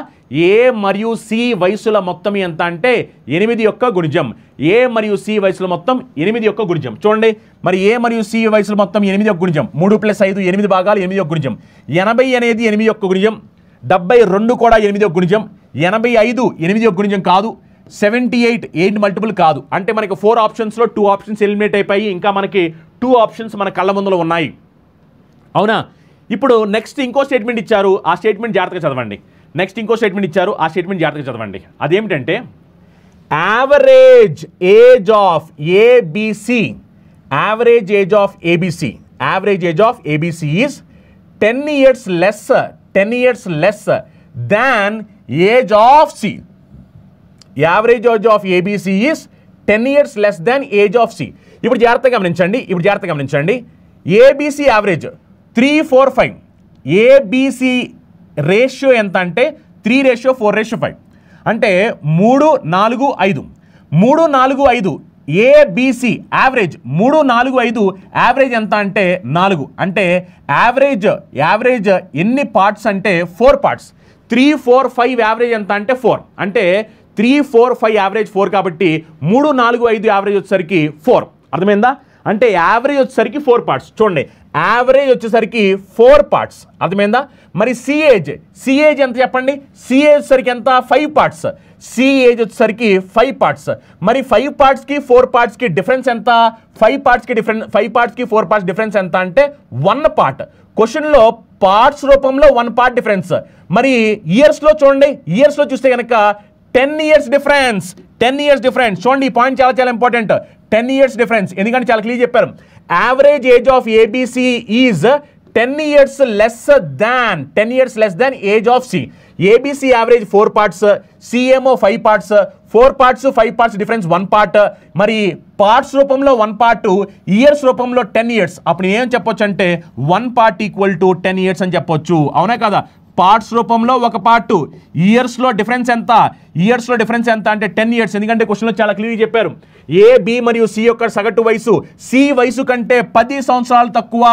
Speaker 1: ఏ మరియు సి వయసుల మొత్తం ఎంత అంటే ఎనిమిది యొక్క గుణిజం ఏ మరియు సి వయసుల మొత్తం ఎనిమిది యొక్క గుణిజం చూడండి మరి ఏ మరియు సి వయసుల మొత్తం ఎనిమిది యొక్క గుణిజం మూడు ప్లస్ ఐదు ఎనిమిది భాగాలు ఎనిమిది యొక్క గుణిజం ఎనభై అనేది ఎనిమిది యొక్క గుణిజం డెబ్బై రెండు కూడా ఎనిమిది యొక్క గుణిజం ఎనభై ఐదు ఎనిమిది యొక్క గుణిజం కాదు సెవెంటీ ఎయిట్ ఎయిట్ మల్టిపుల్ కాదు అంటే మనకి ఫోర్ ఆప్షన్స్లో టూ ఆప్షన్స్ ఎలిమినేట్ అయిపోయి ఇంకా మనకి టూ ఆప్షన్స్ మన కళ్ళ ముందులో ఉన్నాయి అవునా ఇప్పుడు నెక్స్ట్ ఇంకో స్టేట్మెంట్ ఇచ్చారు ఆ స్టేట్మెంట్ జాగ్రత్తగా చదవండి నెక్స్ట్ ఇంకో స్టేట్మెంట్ ఇచ్చారు ఆ స్టేట్మెంట్ జాగ్రత్తగా చదవండి అదేమిటంటే average age of A B C average age of A B C average age of A B C is ten years less ten years less than age of C average age of A B C is ten years less than age of C ఇప్పుడు జాగ్రత్తగా గమనించండి ఇప్పుడు జాగ్రత్తగా గమనించండి A B C average three four five A B C ratio ఎంత అంటే three ratio four ratio five అంటే మూడు నాలుగు ఐదు మూడు నాలుగు ఐదు ఏబిసి యావరేజ్ మూడు నాలుగు ఐదు యావరేజ్ ఎంత అంటే నాలుగు అంటే యావరేజ్ యావరేజ్ ఎన్ని పార్ట్స్ అంటే four parts three four five average ఎంత అంటే ఫోర్ అంటే three four five average four కాబట్టి మూడు నాలుగు ఐదు యావరేజ్ వచ్చేసరికి ఫోర్ అర్థమైందా అంటే యావరేజ్ వచ్చేసరికి ఫోర్ పార్ట్స్ చూడండి యావరేజ్ వచ్చేసరికి ఫోర్ పార్ట్స్ అర్థమైందా మరి సిఏజ్ సిఏజ్ ఎంత చెప్పండి సిఏజ్ వచ్చేసరికి ఎంత ఫైవ్ పార్ట్స్ సిఏజ్ వచ్చేసరికి ఫైవ్ పార్ట్స్ మరి ఫైవ్ పార్ట్స్కి ఫోర్ పార్ట్స్కి డిఫరెన్స్ ఎంత ఫైవ్ పార్ట్స్కి డిఫరెన్ ఫైవ్ పార్ట్స్కి ఫోర్ పార్ట్స్ డిఫరెన్స్ ఎంత అంటే వన్ పార్ట్ క్వశ్చన్లో పార్ట్స్ రూపంలో వన్ పార్ట్ డిఫరెన్స్ మరి ఇయర్స్లో చూడండి ఇయర్స్లో చూస్తే కనుక ten years difference ten years difference చూడండి ఈ పాయింట్ చాలా చాలా ఇంపార్టెంట్ టెన్ ఇయర్స్ డిఫరెన్స్ ఎందుకంటే చాలా క్లియర్ చెప్పారు average age of A B C is ten years less than ten years less than age of C A B C average four parts సిఎంఓ five parts four parts five parts difference one part మరి parts రూపంలో one part years రూపంలో ten years అప్పుడు ఏం చెప్పొచ్చు అంటే one part equal to ten years అని చెప్పొచ్చు అవునా కదా పార్ట్స్ రూపంలో ఒక పార్ట్ ఇయర్స్లో డిఫరెన్స్ ఎంత ఇయర్స్లో డిఫరెన్స్ ఎంత అంటే టెన్ ఇయర్స్ ఎందుకంటే క్వశ్చన్లో చాలా క్లియర్గా చెప్పారు ఏ బి మరియు సి యొక్క సగటు వయసు సి వయసు కంటే పది సంవత్సరాలు తక్కువ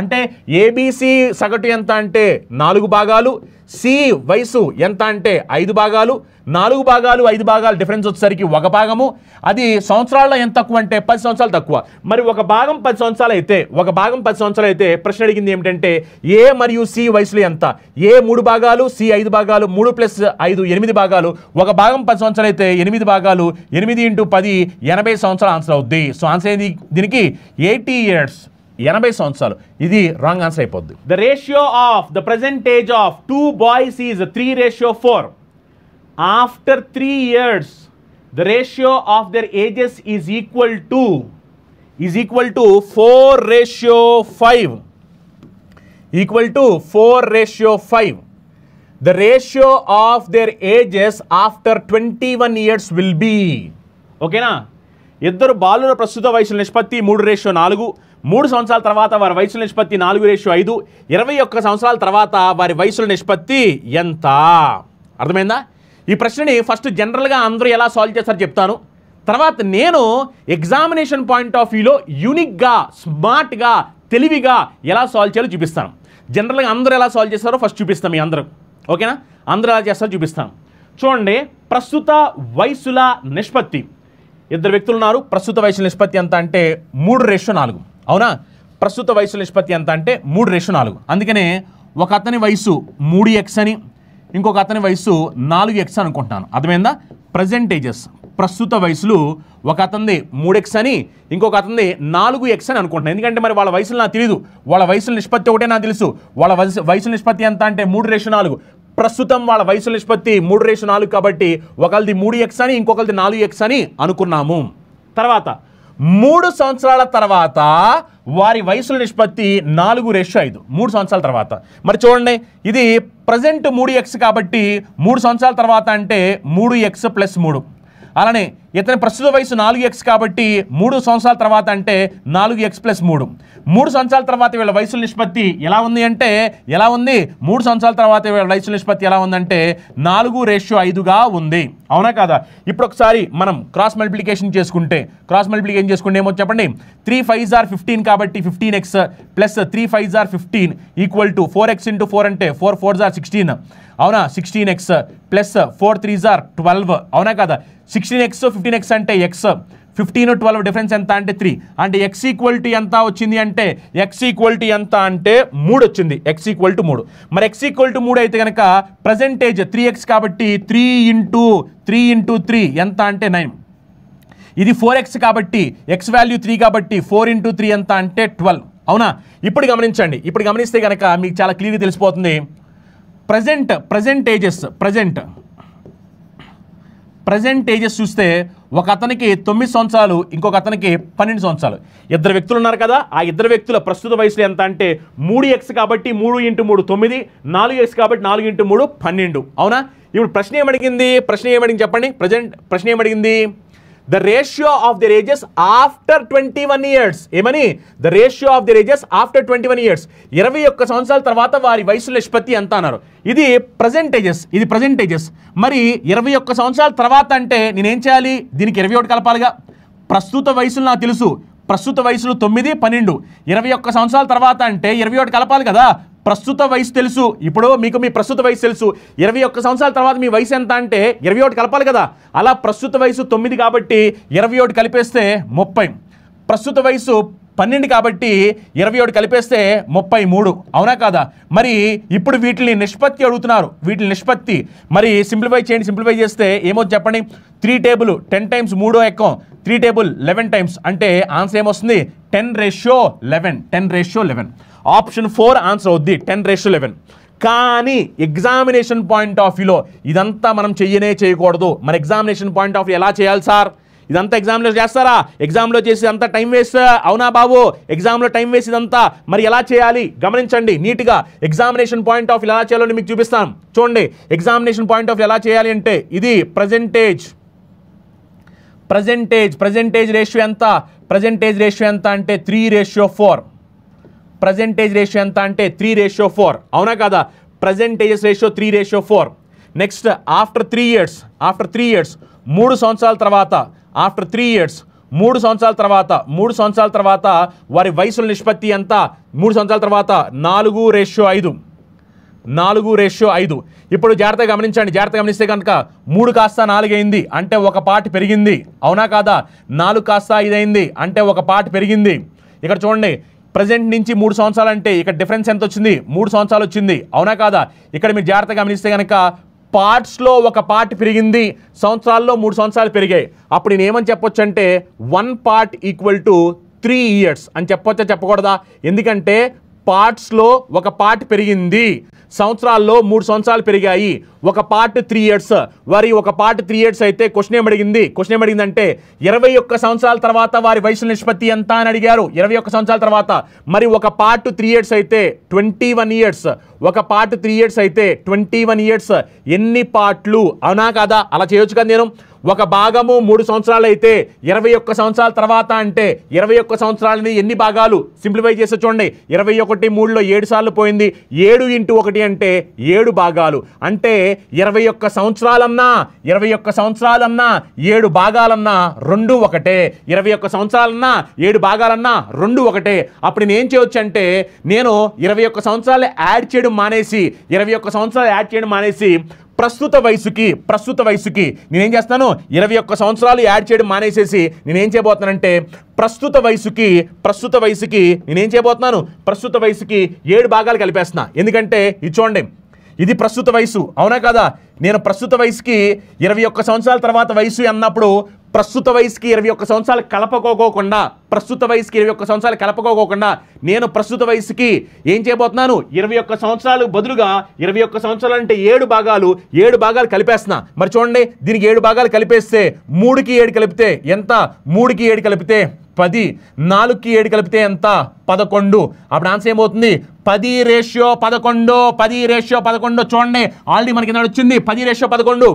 Speaker 1: అంటే ఏబిసి సగటు ఎంత అంటే నాలుగు భాగాలు సి వయసు ఎంత అంటే ఐదు భాగాలు నాలుగు భాగాలు ఐదు భాగాలు డిఫరెన్స్ వచ్చేసరికి ఒక భాగము అది సంవత్సరాల్లో ఎంత తక్కువ అంటే పది సంవత్సరాలు తక్కువ మరి ఒక భాగం పది సంవత్సరాలు అయితే ఒక భాగం పది సంవత్సరాలు అయితే ప్రశ్న అడిగింది ఏమిటంటే ఏ మరియు సి వయసులు ఎంత ఏ మూడు భాగాలు సి ఐదు భాగాలు మూడు ప్లస్ ఐదు ఎనిమిది భాగాలు ఒక భాగం పది సంవత్సరాలు అయితే ఎనిమిది భాగాలు ఎనిమిది ఇంటూ పది ఎనభై సంవత్సరాలు ఆన్సర్ అవుద్ది సో ఆన్సర్ ఏంది దీనికి ఎయిటీ ఇయర్స్ ఎనభై సంవత్సరాలు ఇది రాంగ్ ఆన్సర్ అయిపోద్ది the ratio of the present age of two boys is three ratio four after three years the ratio of their ages is equal to is equal to four ratio five equal to four ratio five the ratio of their ages after twenty one years will be ఓకేనా ఇద్దరు బాలుల ప్రస్తుత వయసుల నిష్పత్తి మూడు ratio నాలుగు మూడు సంవత్సరాల తర్వాత వారి వయసుల నిష్పత్తి నాలుగు రేషియో ఐదు ఇరవై ఒక్క సంవత్సరాల తర్వాత వారి వయసుల నిష్పత్తి ఎంత అర్థమైందా ఈ ప్రశ్నని ఫస్ట్ జనరల్గా అందరూ ఎలా సాల్వ్ చేస్తారో చెప్తాను తర్వాత నేను ఎగ్జామినేషన్ పాయింట్ ఆఫ్ వ్యూలో యూనిక్గా స్మార్ట్గా తెలివిగా ఎలా సాల్వ్ చేయాలో చూపిస్తాను జనరల్గా అందరూ ఎలా సాల్వ్ చేస్తారో ఫస్ట్ చూపిస్తాను మీ అందరూ ఓకేనా అందరూ అలా చేస్తారు చూపిస్తాను చూడండి ప్రస్తుత వయసుల నిష్పత్తి ఇద్దరు వ్యక్తులు ఉన్నారు ప్రస్తుత వయసు నిష్పత్తి ఎంత అంటే మూడు రేషో నాలుగు అవునా ప్రస్తుత వయసు నిష్పత్తి ఎంత అంటే మూడు రేషో నాలుగు అందుకనే ఒక అతని వయసు మూడు ఎక్స్ అని ఇంకొక అతని వయసు నాలుగు ఎక్స్ అనుకుంటున్నాను అర్థమైందా ప్రజెంటేజెస్ ప్రస్తుత వయసులు ఒక అతనిది మూడు ఎక్స్ అని ఇంకొక అతనిది నాలుగు ఎక్స్ అని అనుకుంటున్నాను ఎందుకంటే మరి వాళ్ళ వయసులు నాకు తెలియదు వాళ్ళ వయసుల నిష్పత్తి ఒకటే నాకు తెలుసు వాళ్ళ వయసు వయసు నిష్పత్తి ఎంత అంటే మూడు రేషు నాలుగు ప్రస్తుతం వాళ్ళ వయసు నిష్పత్తి మూడు రేషు నాలుగు కాబట్టి ఒకరిది మూడు ఎక్స్ అని ఇంకొకరిది నాలుగు ఎక్స్ అని అనుకున్నాము తర్వాత మూడు సంవత్సరాల తర్వాత వారి వయసుల నిష్పత్తి నాలుగు రెష్ ఐదు మూడు సంవత్సరాల తర్వాత మరి చూడండి ఇది ప్రజెంట్ మూడు ఎక్స్ కాబట్టి మూడు సంవత్సరాల తర్వాత అంటే మూడు ఎక్స్ ప్లస్ మూడు అలానే ఇతని ప్రస్తుత వయసు నాలుగు ఎక్స్ కాబట్టి మూడు సంవత్సరాల తర్వాత అంటే నాలుగు ఎక్స్ ప్లస్ మూడు మూడు సంవత్సరాల తర్వాత వీళ్ళ వయసు నిష్పత్తి ఎలా ఉంది అంటే ఎలా ఉంది మూడు సంవత్సరాల తర్వాత వీళ్ళ వయసు నిష్పత్తి ఎలా ఉందంటే నాలుగు రేషియో ఐదుగా ఉంది అవునా కాదా ఇప్పుడు ఒకసారి మనం క్రాస్ మల్టిప్లికేషన్ చేసుకుంటే క్రాస్ మల్టిప్లికేషన్ చేసుకుంటే ఏమో చెప్పండి త్రీ ఫైవ్ జార్ ఫిఫ్టీన్ కాబట్టి fifteen x plus three five జార్ fifteen equal to four x into four అంటే ఫోర్ ఫోర్ జార్ సిక్స్టీన్ అవునా sixteen x plus four three జార్ ట్వెల్వ్ అవునా కదా సిక్స్టీన్ ఎక్స్ ఫిఫ్టీన్ ఎక్స్ అంటే ఎక్స్ ఫిఫ్టీన్ ట్వెల్వ్ డిఫరెన్స్ ఎంత అంటే త్రీ అంటే ఎక్స్ ఈక్వల్ టు ఎంత వచ్చింది అంటే ఎక్స్ ఈక్వల్ టు ఎంత అంటే మూడు వచ్చింది ఎక్స్ ఈక్వల్ టు మూడు మరి ఎక్స్ ఈక్వల్ టు మూడు అయితే కనుక ప్రజెంటేజ్ త్రీ ఎక్స్ కాబట్టి three into three into three ఎంత అంటే నైన్ ఇది ఫోర్ ఎక్స్ కాబట్టి ఎక్స్ వాల్యూ త్రీ కాబట్టి ఫోర్ ఇంటూ త్రీ ఎంత అంటే ట్వెల్వ్ అవునా ఇప్పుడు గమనించండి ఇప్పుడు గమనిస్తే కనుక మీకు చాలా క్లియర్గా తెలిసిపోతుంది present present ages present present ages చూస్తే ఒక అతనికి తొమ్మిది సంవత్సరాలు ఇంకొక అతనికి పన్నెండు సంవత్సరాలు ఇద్దరు వ్యక్తులు ఉన్నారు కదా ఆ ఇద్దరు వ్యక్తుల ప్రస్తుత వయసులు ఎంత అంటే మూడు ఎక్స్ కాబట్టి మూడు ఇంటూ మూడు తొమ్మిది నాలుగు ఎక్స్ కాబట్టి నాలుగు ఇంటూ మూడు పన్నెండు అవునా ఇప్పుడు ప్రశ్న ఏమడిగింది ప్రశ్న ఏమడిగింది చెప్పండి ప్రజెంట్ ప్రశ్న ఏమడిగింది the ratio of the ages after twenty one years ఏమని the ratio of the ages after twenty one years ఇరవై ఒక్క సంవత్సరాల తర్వాత వారి వయసు నిష్పత్తి ఎంత అన్నారు ఇది ప్రజెంటేజెస్ ఇది ప్రజెంటేజెస్ మరి ఇరవై ఒక్క సంవత్సరాల తర్వాత అంటే నేనేం చేయాలి దీనికి ఇరవై ఒకటి కలపాలిగా ప్రస్తుత వయసులు నాకు తెలుసు ప్రస్తుత వయసులు తొమ్మిది పన్నెండు ఇరవై ఒక్క సంవత్సరాల తర్వాత అంటే ఇరవై ఒకటి కలపాలి కదా ప్రస్తుత వయసు తెలుసు ఇప్పుడు మీకు మీ ప్రస్తుత వయసు తెలుసు ఇరవై ఒక్క సంవత్సరాల తర్వాత మీ వయసు ఎంత అంటే ఇరవై ఒకటి కలపాలి కదా అలా ప్రస్తుత వయసు తొమ్మిది కాబట్టి ఇరవై ఒకటి కలిపేస్తే ముప్పై ప్రస్తుత వయసు పన్నెండు కాబట్టి ఇరవై ఒకటి కలిపేస్తే ముప్పై మూడు అవునా కాదా మరి ఇప్పుడు వీటిని నిష్పత్తి అడుగుతున్నారు వీటిని నిష్పత్తి మరి సింప్లిఫై చేయండి సింప్లిఫై చేస్తే ఏమో చెప్పండి త్రీ టేబుల్ టెన్ టైమ్స్ మూడో ఎక్కం త్రీ టేబుల్ లెవెన్ టైమ్స్ అంటే ఆన్సర్ ఏమొస్తుంది ten ratio eleven ten ratio eleven option four answer అవుద్ది టెన్ రేషియో లెవెన్ కానీ ఎగ్జామినేషన్ పాయింట్ ఆఫ్ వ్యూలో ఇదంతా మనం చెయ్యనే చేయకూడదు మన ఎగ్జామినేషన్ పాయింట్ ఆఫ్ వ్యూ ఎలా చేయాలి సార్ ఇదంతా ఎగ్జామ్లో చేస్తారా ఎగ్జామ్లో చేసి అంతా టైం వేస్ట్ అవునా బాబు ఎగ్జామ్లో టైం వేసి ఇదంతా మరి ఎలా చేయాలి గమనించండి నీట్గా ఎగ్జామినేషన్ పాయింట్ ఆఫ్ ఎలా చేయాలో మీకు చూపిస్తాను చూడండి ఎగ్జామినేషన్ పాయింట్ ఆఫ్ ఎలా చేయాలి అంటే ఇది ప్రజెంటేజ్ ప్రజెంటేజ్ ప్రజెంటేజ్ రేషియో ఎంత ప్రజెంటేజ్ రేషియో ఎంత అంటే three ratio four present age ratio ఎంత అంటే త్రీ రేషియో ఫోర్ అవునా కదా present ages ratio three ratio four next after three years after three years మూడు సంవత్సరాల తర్వాత ఆఫ్టర్ త్రీ ఇయర్స్ మూడు సంవత్సరాల తర్వాత మూడు సంవత్సరాల తర్వాత వారి వయసుల నిష్పత్తి ఎంత మూడు సంవత్సరాల తర్వాత నాలుగు రేషియో ఐదు నాలుగు రేషియో ఐదు ఇప్పుడు జాగ్రత్తగా గమనించండి జాగ్రత్తగా గమనిస్తే కనుక మూడు కాస్త నాలుగైంది అంటే ఒక పాటు పెరిగింది అవునా కాదా నాలుగు కాస్త ఐదైంది అంటే ఒక పాటు పెరిగింది ఇక్కడ చూడండి ప్రజెంట్ నుంచి మూడు సంవత్సరాలు అంటే ఇక్కడ డిఫరెన్స్ ఎంత వచ్చింది మూడు సంవత్సరాలు వచ్చింది అవునా కాదా ఇక్కడ మీరు జాగ్రత్తగా గమనిస్తే కనుక పార్ట్స్లో ఒక పార్ట్ పెరిగింది సంవత్సరాల్లో మూడు సంవత్సరాలు పెరిగాయి అప్పుడు నేను ఏమని చెప్పొచ్చు అంటే one part equal to three years అని చెప్పొచ్చా చెప్పకూడదా ఎందుకంటే పార్ట్స్లో ఒక పార్ట్ పెరిగింది సంవత్సరాల్లో మూడు సంవత్సరాలు పెరిగాయి ఒక పార్ట్ త్రీ ఇయర్స్ వారి ఒక పార్ట్ త్రీ ఇయర్స్ అయితే క్వశ్చన్ ఏమడిగింది క్వశ్చన్ ఏమడిగిందంటే ఇరవై ఒక్క సంవత్సరాల తర్వాత వారి వయసు నిష్పత్తి ఎంత అని అడిగారు ఇరవై ఒక్క సంవత్సరాల తర్వాత మరి ఒక పార్ట్ త్రీ ఇయర్స్ అయితే ట్వంటీ వన్ ఇయర్స్ ఒక పార్ట్ త్రీ ఇయర్స్ అయితే ట్వంటీ వన్ ఇయర్స్ ఎన్ని పార్ట్లు అవునా కాదా అలా చేయొచ్చు కదా నేను ఒక భాగము మూడు సంవత్సరాలు అయితే ఇరవై ఒక్క సంవత్సరాల తర్వాత అంటే ఇరవై ఒక్క సంవత్సరాలని ఎన్ని భాగాలు సింప్లిఫై చేస్తే చూడండి ఇరవై ఒకటి మూడులో ఏడు సార్లు పోయింది ఏడు ఇంటూ ఒకటి అంటే ఏడు భాగాలు అంటే ఇరవై ఒక్క సంవత్సరాలన్నా ఇరవై ఒక్క సంవత్సరాలన్నా ఏడు భాగాలన్నా రెండు ఒకటే ఇరవై ఒక్క సంవత్సరాలన్నా ఏడు భాగాలన్నా రెండు ఒకటే అప్పుడు ఏం చేయొచ్చు అంటే నేను ఇరవై ఒక్క సంవత్సరాలు యాడ్ చేయడం మానేసి ఇరవై ఒక్క సంవత్సరాలు యాడ్ చేయడం మానేసి ప్రస్తుత వయసుకి ప్రస్తుత వయసుకి నేనేం చేస్తాను ఇరవై ఒక్క సంవత్సరాలు యాడ్ చేయడం మానేసేసి నేనేం చేయబోతున్నానంటే ప్రస్తుత వయసుకి ప్రస్తుత వయసుకి నేనేం చేయబోతున్నాను ప్రస్తుత వయసుకి ఏడు భాగాలు కలిపేస్తున్నా ఎందుకంటే ఇది చూడండి ఇది ప్రస్తుత వయసు అవునా కదా నేను ప్రస్తుత వయసుకి ఇరవై ఒక్క సంవత్సరాల తర్వాత వయసు అన్నప్పుడు ప్రస్తుత వయసుకి ఇరవై ఒక్క సంవత్సరాలు కలపకోకోకుండా ప్రస్తుత వయసుకి ఇరవై ఒక్క సంవత్సరాలు కలపకోకోకుండా నేను ప్రస్తుత వయసుకి ఏం చేయబోతున్నాను ఇరవై ఒక్క సంవత్సరాలు బదులుగా ఇరవై ఒక్క సంవత్సరాలు అంటే ఏడు భాగాలు ఏడు భాగాలు కలిపేస్తున్నా మరి చూడండి దీనికి ఏడు భాగాలు కలిపేస్తే మూడుకి ఏడు కలిపితే ఎంత మూడుకి ఏడు కలిపితే పది నాలుగుకి ఏడు కలిపితే ఎంత పదకొండు అప్పుడు ఆన్సర్ ఏమవుతుంది పది రేషియో పదకొండు పది రేషియో పదకొండు చూడండి ఆల్రెడీ మనకి వచ్చింది పది రేషియో పదకొండు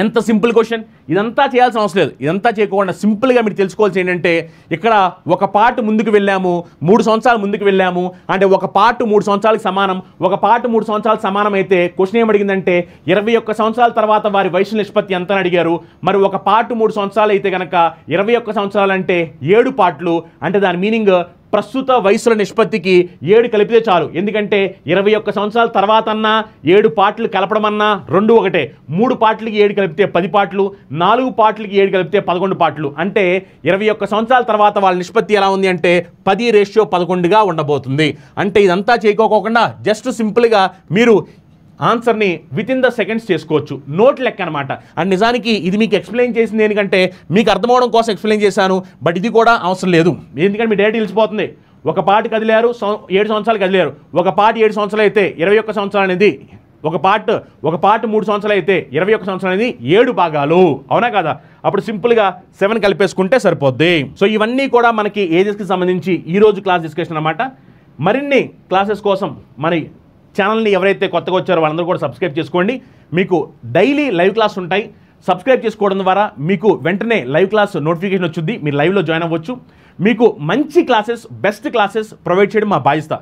Speaker 1: ఎంత సింపుల్ క్వశ్చన్ ఇదంతా చేయాల్సిన అవసరం లేదు ఇదంతా చేయకుండా సింపుల్గా మీరు తెలుసుకోవాల్సి ఏంటంటే ఇక్కడ ఒక పార్ట్ ముందుకు వెళ్ళాము మూడు సంవత్సరాలు ముందుకు వెళ్ళాము అంటే ఒక పార్ట్ మూడు సంవత్సరాలకు సమానం ఒక పార్ట్ మూడు సంవత్సరాలకు సమానం అయితే క్వశ్చన్ ఏమడిగిందంటే ఇరవై ఒక్క సంవత్సరాల తర్వాత వారి వయసు నిష్పత్తి ఎంత అడిగారు మరి ఒక పార్ట్ మూడు సంవత్సరాలు అయితే కనుక ఇరవై ఒక్క సంవత్సరాలు అంటే ఏడు పార్ట్లు అంటే దాని మీనింగ్ ప్రస్తుత వయసుల నిష్పత్తికి ఏడు కలిపితే చాలు ఎందుకంటే ఇరవై ఒక్క సంవత్సరాల తర్వాత అన్నా ఏడు పాటలు కలపడమన్నా రెండు ఒకటే మూడు పాటలకి ఏడు కలిపితే పది పాటలు నాలుగు పాటలకి ఏడు కలిపితే పదకొండు పాటలు అంటే ఇరవై ఒక్క సంవత్సరాల తర్వాత వాళ్ళ నిష్పత్తి ఎలా ఉంది అంటే పది రేషియో పదకొండుగా ఉండబోతుంది అంటే ఇదంతా చేయకోకుండా జస్ట్ సింపుల్గా మీరు ఆన్సర్ని విత్ ఇన్ ద సెకండ్స్ చేసుకోవచ్చు నోట్ లెక్క అనమాట అండ్ నిజానికి ఇది మీకు ఎక్స్ప్లెయిన్ చేసింది ఎందుకంటే మీకు అర్థమవడం కోసం ఎక్స్ప్లెయిన్ చేశాను బట్ ఇది కూడా అవసరం లేదు ఎందుకంటే మీ డేట్ తెలిసిపోతుంది ఒక పార్ట్ కదిలారు ఏడు సంవత్సరాలు కదిలారు ఒక పార్ట్ ఏడు సంవత్సరాలు అయితే ఇరవై ఒక్క సంవత్సరాలు అనేది ఒక పార్ట్ ఒక పార్ట్ మూడు సంవత్సరాలు అయితే ఇరవై ఒక్క సంవత్సరాలు అనేది ఏడు భాగాలు అవునా కదా అప్పుడు సింపుల్గా సెవెన్ కలిపేసుకుంటే సరిపోద్ది సో ఇవన్నీ కూడా మనకి ఏజెస్కి సంబంధించి ఈరోజు క్లాస్ డిస్కషన్ అనమాట మరిన్ని క్లాసెస్ కోసం మన ఛానల్ని ఎవరైతే కొత్తగా వచ్చారో వాళ్ళందరూ కూడా సబ్స్క్రైబ్ చేసుకోండి మీకు డైలీ లైవ్ క్లాస్ ఉంటాయి సబ్స్క్రైబ్ చేసుకోవడం ద్వారా మీకు వెంటనే లైవ్ క్లాస్ నోటిఫికేషన్ వచ్చింది మీరు లైవ్లో జాయిన్ అవ్వచ్చు మీకు మంచి క్లాసెస్ బెస్ట్ క్లాసెస్ ప్రొవైడ్ చేయడం మా బాధ్యత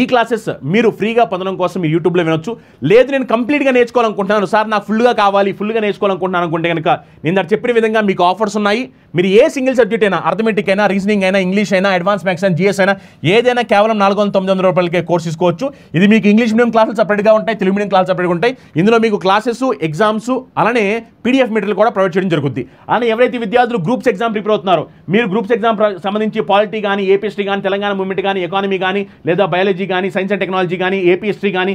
Speaker 1: ఈ క్లాసెస్ మీరు ఫ్రీగా పొందడం కోసం మీరు యూట్యూబ్లో వినొచ్చు లేదు నేను కంప్లీట్గా నేర్చుకోవాలనుకుంటున్నాను సార్ నాకు ఫుల్గా కావాలి ఫుల్గా నేర్చుకోవాలనుకుంటున్నాను అనుకుంటే కనుక నేను దాన్ని చెప్పిన విధంగా మీకు ఆఫర్స్ ఉన్నాయి మీరు ఏ సింగిల్ సబ్జెక్ట్ అయినా అర్థమెటిక్ అయినా రీజనింగ్ అయినా ఇంగ్లీష్ అయినా అడ్వాన్స్ మ్యాథ్స్ అయినా జిఎస్ అయినా ఏదైనా కేవలం నాలుగు వందల తొమ్మిది వందల రూపాయలకే కోర్స్ తీసుకోవచ్చు ఇది మీకు ఇంగ్లీష్ మీడియం క్లాసులు సపరేట్గా ఉంటాయి తెలుగు మీడియం క్లాస్ సపరేట్గా ఉంటాయి ఇందులో మీకు క్లాసెస్ ఎగ్జామ్స్ అలానే పీడిఎఫ్ మెటీరియల్ కూడా ప్రొవైడ్ చేయడం జరుగుతుంది అలానే ఎవరైతే విద్యార్థులు గ్రూప్స్ ఎగ్జామ్ ప్రిపేర్ అవుతున్నారు మీరు గ్రూప్స్ ఎగ్జామ్ సంబంధించి పాలిటీ కానీ ఏపీఎస్టీ కానీ తెలంగాణ మూవ్మెంట్ కానీ ఎకానమీ కానీ లేదా బయాలజీ బయాలజీ కానీ సైన్స్ అండ్ టెక్నాలజీ కానీ ఏపీ హిస్టరీ కానీ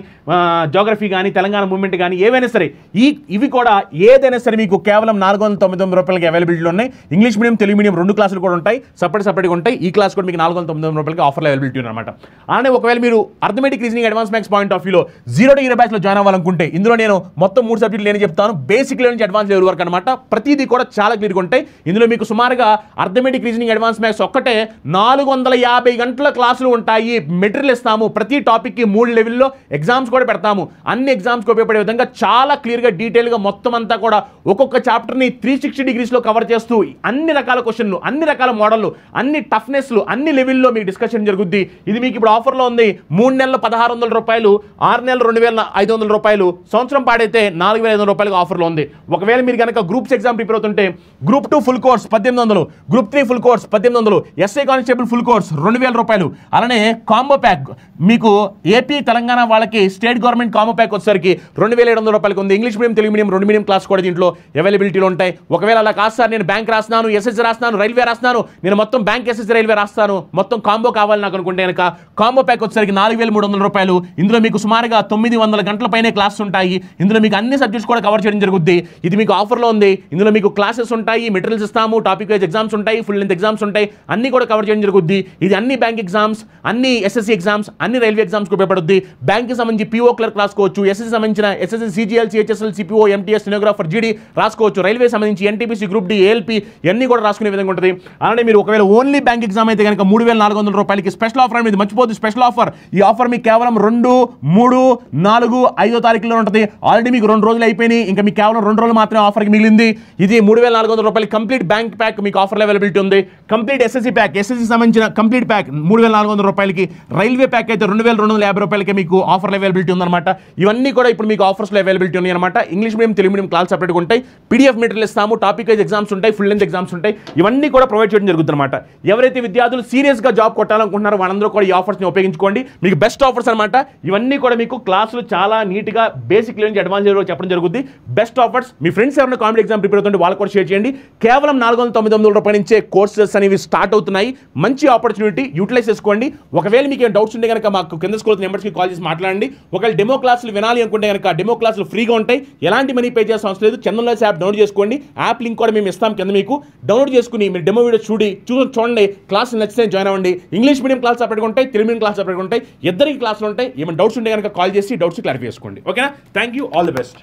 Speaker 1: జోగ్రఫీ కానీ తెలంగాణ మూవ్మెంట్ కానీ ఏవైనా సరే ఈ ఇవి కూడా ఏదైనా సరే మీకు కేవలం నాలుగు వందల తొమ్మిది వందల రూపాయలకి అవైలబిలిటీలో ఉన్నాయి ఇంగ్లీష్ మీడియం తెలుగు మీడియం రెండు క్లాసులు కూడా ఉంటాయి సపరేట్ సపరేట్గా ఉంటాయి ఈ క్లాస్ కూడా మీకు నాలుగు వందల తొమ్మిది వందల రూపాయలకి ఆఫర్లో అవైలబిలిటీ ఉన్నమాట అలానే ఒకవేళ మీరు arithmetic reasoning advance maths point of వ్యూలో జీరో టు ఇరవై బ్యాచ్లో జాయిన్ అవ్వాలనుకుంటే ఇందులో నేను మొత్తం మూడు సబ్జెక్టులు నేను చెప్తాను బేసిక్ లెవెల్ నుంచి అడ్వాన్స్ లెవెల్ వరకు అనమాట ప్రతిదీ కూడా చాలా క్లియర్గా ఉంటాయి ఇందులో మీకు సుమారుగా అర్థమెటిక్ రీజనింగ్ అడ్వాన్స్ మ్యాక్స్ ఒక్కటే నాలుగు వందల యాభై గంటల క్లాసులు ఉంటాయి మెటీరియల్ ఇస్తాం పెడతాము ప్రతి టాపిక్కి మూడు లెవెల్లో ఎగ్జామ్స్ కూడా పెడతాము అన్ని ఎగ్జామ్స్కి ఉపయోగపడే విధంగా చాలా క్లియర్గా డీటెయిల్గా మొత్తం అంతా కూడా ఒక్కొక్క చాప్టర్ని త్రీ సిక్స్టీ డిగ్రీస్లో కవర్ చేస్తూ అన్ని రకాల క్వశ్చన్లు అన్ని రకాల మోడళ్ళు అన్ని టఫ్నెస్లు అన్ని లెవెల్లో మీకు డిస్కషన్ జరుగుద్ది ఇది మీకు ఇప్పుడు ఆఫర్లో ఉంది మూడు నెలలు పదహారు వందల రూపాయలు ఆరు నెలలు రెండు వేల ఐదు వందల రూపాయలు సంవత్సరం పాడైతే నాలుగు వేల ఐదు వందల రూపాయలకు ఆఫర్లో ఉంది ఒకవేళ మీరు కనుక గ్రూప్స్ ఎగ్జామ్ ప్రిపేర్ అవుతుంటే గ్రూప్ టూ ఫుల్ కోర్స్ పద్దెనిమిది వందలు గ్రూప్ త్రీ ఫుల్ కోర్స్ పద్దెనిమిది వందలు ఎస్ఐ కానిస్టేబుల్ ఫుల్ కోర్స్ రెండు వేల రూపాయలు అలానే కాంబో ప్యాక్ మీకు ఏపీ తెలంగాణ వాళ్ళకి స్టేట్ గవర్నమెంట్ కామో ప్యాక్ వచ్చేసరికి రెండు వేల ఏడు వందల రూపాయలకి ఉంది ఇంగ్లీష్ మీడియం తెలుగు మీడియం రెండు మీడియం క్లాస్ కూడా దీంట్లో అవైలబిలిటీలో ఉంటాయి ఒకవేళ అలా కాదు సార్ నేను బ్యాంక్ రాస్తున్నాను ఎస్ఎస్ రాస్తున్నాను రైల్వే రాస్తున్నాను నేను మొత్తం బ్యాంక్ ఎస్ఎస్ రైల్వే రాస్తాను మొత్తం కాంబో కావాలి నాకు అనుకుంటే కనుక కాంబో ప్యాక్ వచ్చేసరికి నాలుగు వేల మూడు వందల రూపాయలు ఇందులో మీకు సుమారుగా తొమ్మిది వందల గంటల పైన క్లాస్ ఉంటాయి ఇందులో మీకు అన్ని సబ్జెక్ట్స్ కూడా కవర్ చేయడం జరుగుద్ది ఇది మీకు ఆఫర్లో ఉంది ఇందులో మీకు క్లాసెస్ ఉంటాయి మెటీరియల్స్ ఇస్తాము టాపిక్ వైజ్ ఎగ్జామ్స్ ఉంటాయి ఫుల్ లెంత్ ఎగ్జామ్స్ ఉంటాయి అన్ని కూడా కవర్ చేయడం జరుగుద్ది ఇది అన్ని బ్యాంక్ ఎగ్జామ్స్ అన్ని ఎస్ఎస్సీ ఎగ్జామ్స్ అన్ని రైల్వే ఎగ్జామ్స్కి ఉపయోగపడుద్ది బ్యాంక్కి సంబంధించి పీఓ క్లర్క్ రాసుకోవచ్చు ఎస్ఎస్సి సంబంధించిన SSC CGL CHSL CPO MTS stenographer GD రాసుకోవచ్చు రైల్వే సంబంధించి ఎన్టీపీసీ గ్రూప్ డి ఏఎల్పీ ఎన్ని కూడా రాసుకునే విధంగా ఉంటుంది అలానే మీరు ఒకవేళ ఓన్లీ బ్యాంక్ ఎగ్జామ్ అయితే కనుక మూడు వేల నాలుగు వందల రూపాయలకి స్పెషల్ ఆఫర్ అనేది మర్చిపోద్దు స్పెషల్ ఆఫర్ ఈ ఆఫర్ మీకు కేవలం రెండు మూడు నాలుగు ఐదో తారీఖులో ఉంటుంది ఆల్రెడీ మీకు రెండు రోజులు అయిపోయినాయి ఇంకా మీకు కేవలం రెండు రోజులు మాత్రమే ఆఫర్కి మిగిలింది ఇది మూడు వేల నాలుగు వందల రూపాయలు కంప్లీట్ బ్యాంక్ ప్యాక్ మీకు ఆఫర్ అవైలబిలిటీ ఉంది కంప్లీట్ ఎస్ఎస్సీ ప్యాక్ ఎస్ఎస్సీ సంబంధించిన కంప్లీట్ ప్యాక్ మూడు వేల నాలుగు వందల రూపాయలకి రైల్వే ప్యాక్ ప్యాక్ అయితే రెండు వేల రెండు వందల యాభై రూపాయలకి మీకు ఆఫర్లు అవైలబిలిటీ ఉందన్నమాట ఇవన్నీ కూడా ఇప్పుడు మీకు ఆఫర్స్లో అవైలబిలిటీ ఉన్నాయి అనమాట English medium Telugu medium class సపరేట్గా ఉంటాయి పీడిఎఫ్ మెటీరియల్ ఇస్తాము టాపిక్ వైజ్ ఎగ్జామ్స్ ఉంటాయి ఫుల్ లెంత్ ఎగ్జామ్స్ ఉంటాయి ఇవన్నీ కూడా ప్రొవైడ్ చేయడం జరుగుతుందన్నమాట ఎవరైతే విద్యార్థులు సీరియస్గా జాబ్ కొట్టాలనుకుంటున్నారో వాళ్ళందరూ కూడా ఈ ఆఫర్స్ని ఉపయోగించుకోండి మీకు బెస్ట్ ఆఫర్స్ అనమాట ఇవన్నీ కూడా మీకు క్లాసులు చాలా నీట్గా బేసిక్ నుంచి అడ్వాన్స్ చెప్పడం జరుగుతుంది బెస్ట్ ఆఫర్స్ మీ ఫ్రెండ్స్ ఎవరైనా కామెడీ ఎగ్జామ్ ప్రిపేర్ అవుతుంటే వాళ్ళు కూడా షేర్ చేయండి కేవలం నాలుగు వందల తొమ్మిది వందల రూపాయల నుంచే కోర్సెస్ అనేవి స్టార్ట్ అవుతున్నాయి మంచి ఆపర్చునిటీ యూటిలైజ్ చేసుకోండి ఒకవేళ మీకు ఏం డౌట్స్ ఉంటే అంటే కనుక మాకు కింద స్కూల్ నెంబర్స్కి కాల్ చేసి మాట్లాడండి ఒకవేళ డెమో క్లాసులు వినాలి అనుకుంటే కనుక డెమో క్లాసులు ఫ్రీగా ఉంటాయి ఎలాంటి మనీ పే చేసిన అవసరం లేదు చందన్లాస్ యాప్ డౌన్లోడ్ చేసుకోండి యాప్ లింక్ కూడా మేము ఇస్తాం కింద మీకు డౌన్లోడ్ చేసుకుని మీరు డెమో వీడియో చూడి చూ చూడండి క్లాస్ నచ్చితే జాయిన్ అవ్వండి ఇంగ్లీష్ మీడియం క్లాస్ సపరేట్గా ఉంటాయి తెలుగు మీడియం క్లాస్ సపరేట్ ఉంటాయి ఇద్దరికి క్లాసులు ఉంటాయి ఏమైనా డౌట్స్ ఉంటే కనుక కాల్ చేసి డౌట్స్ క్లారిఫై చేసుకోండి ఓకేనా thank you all the best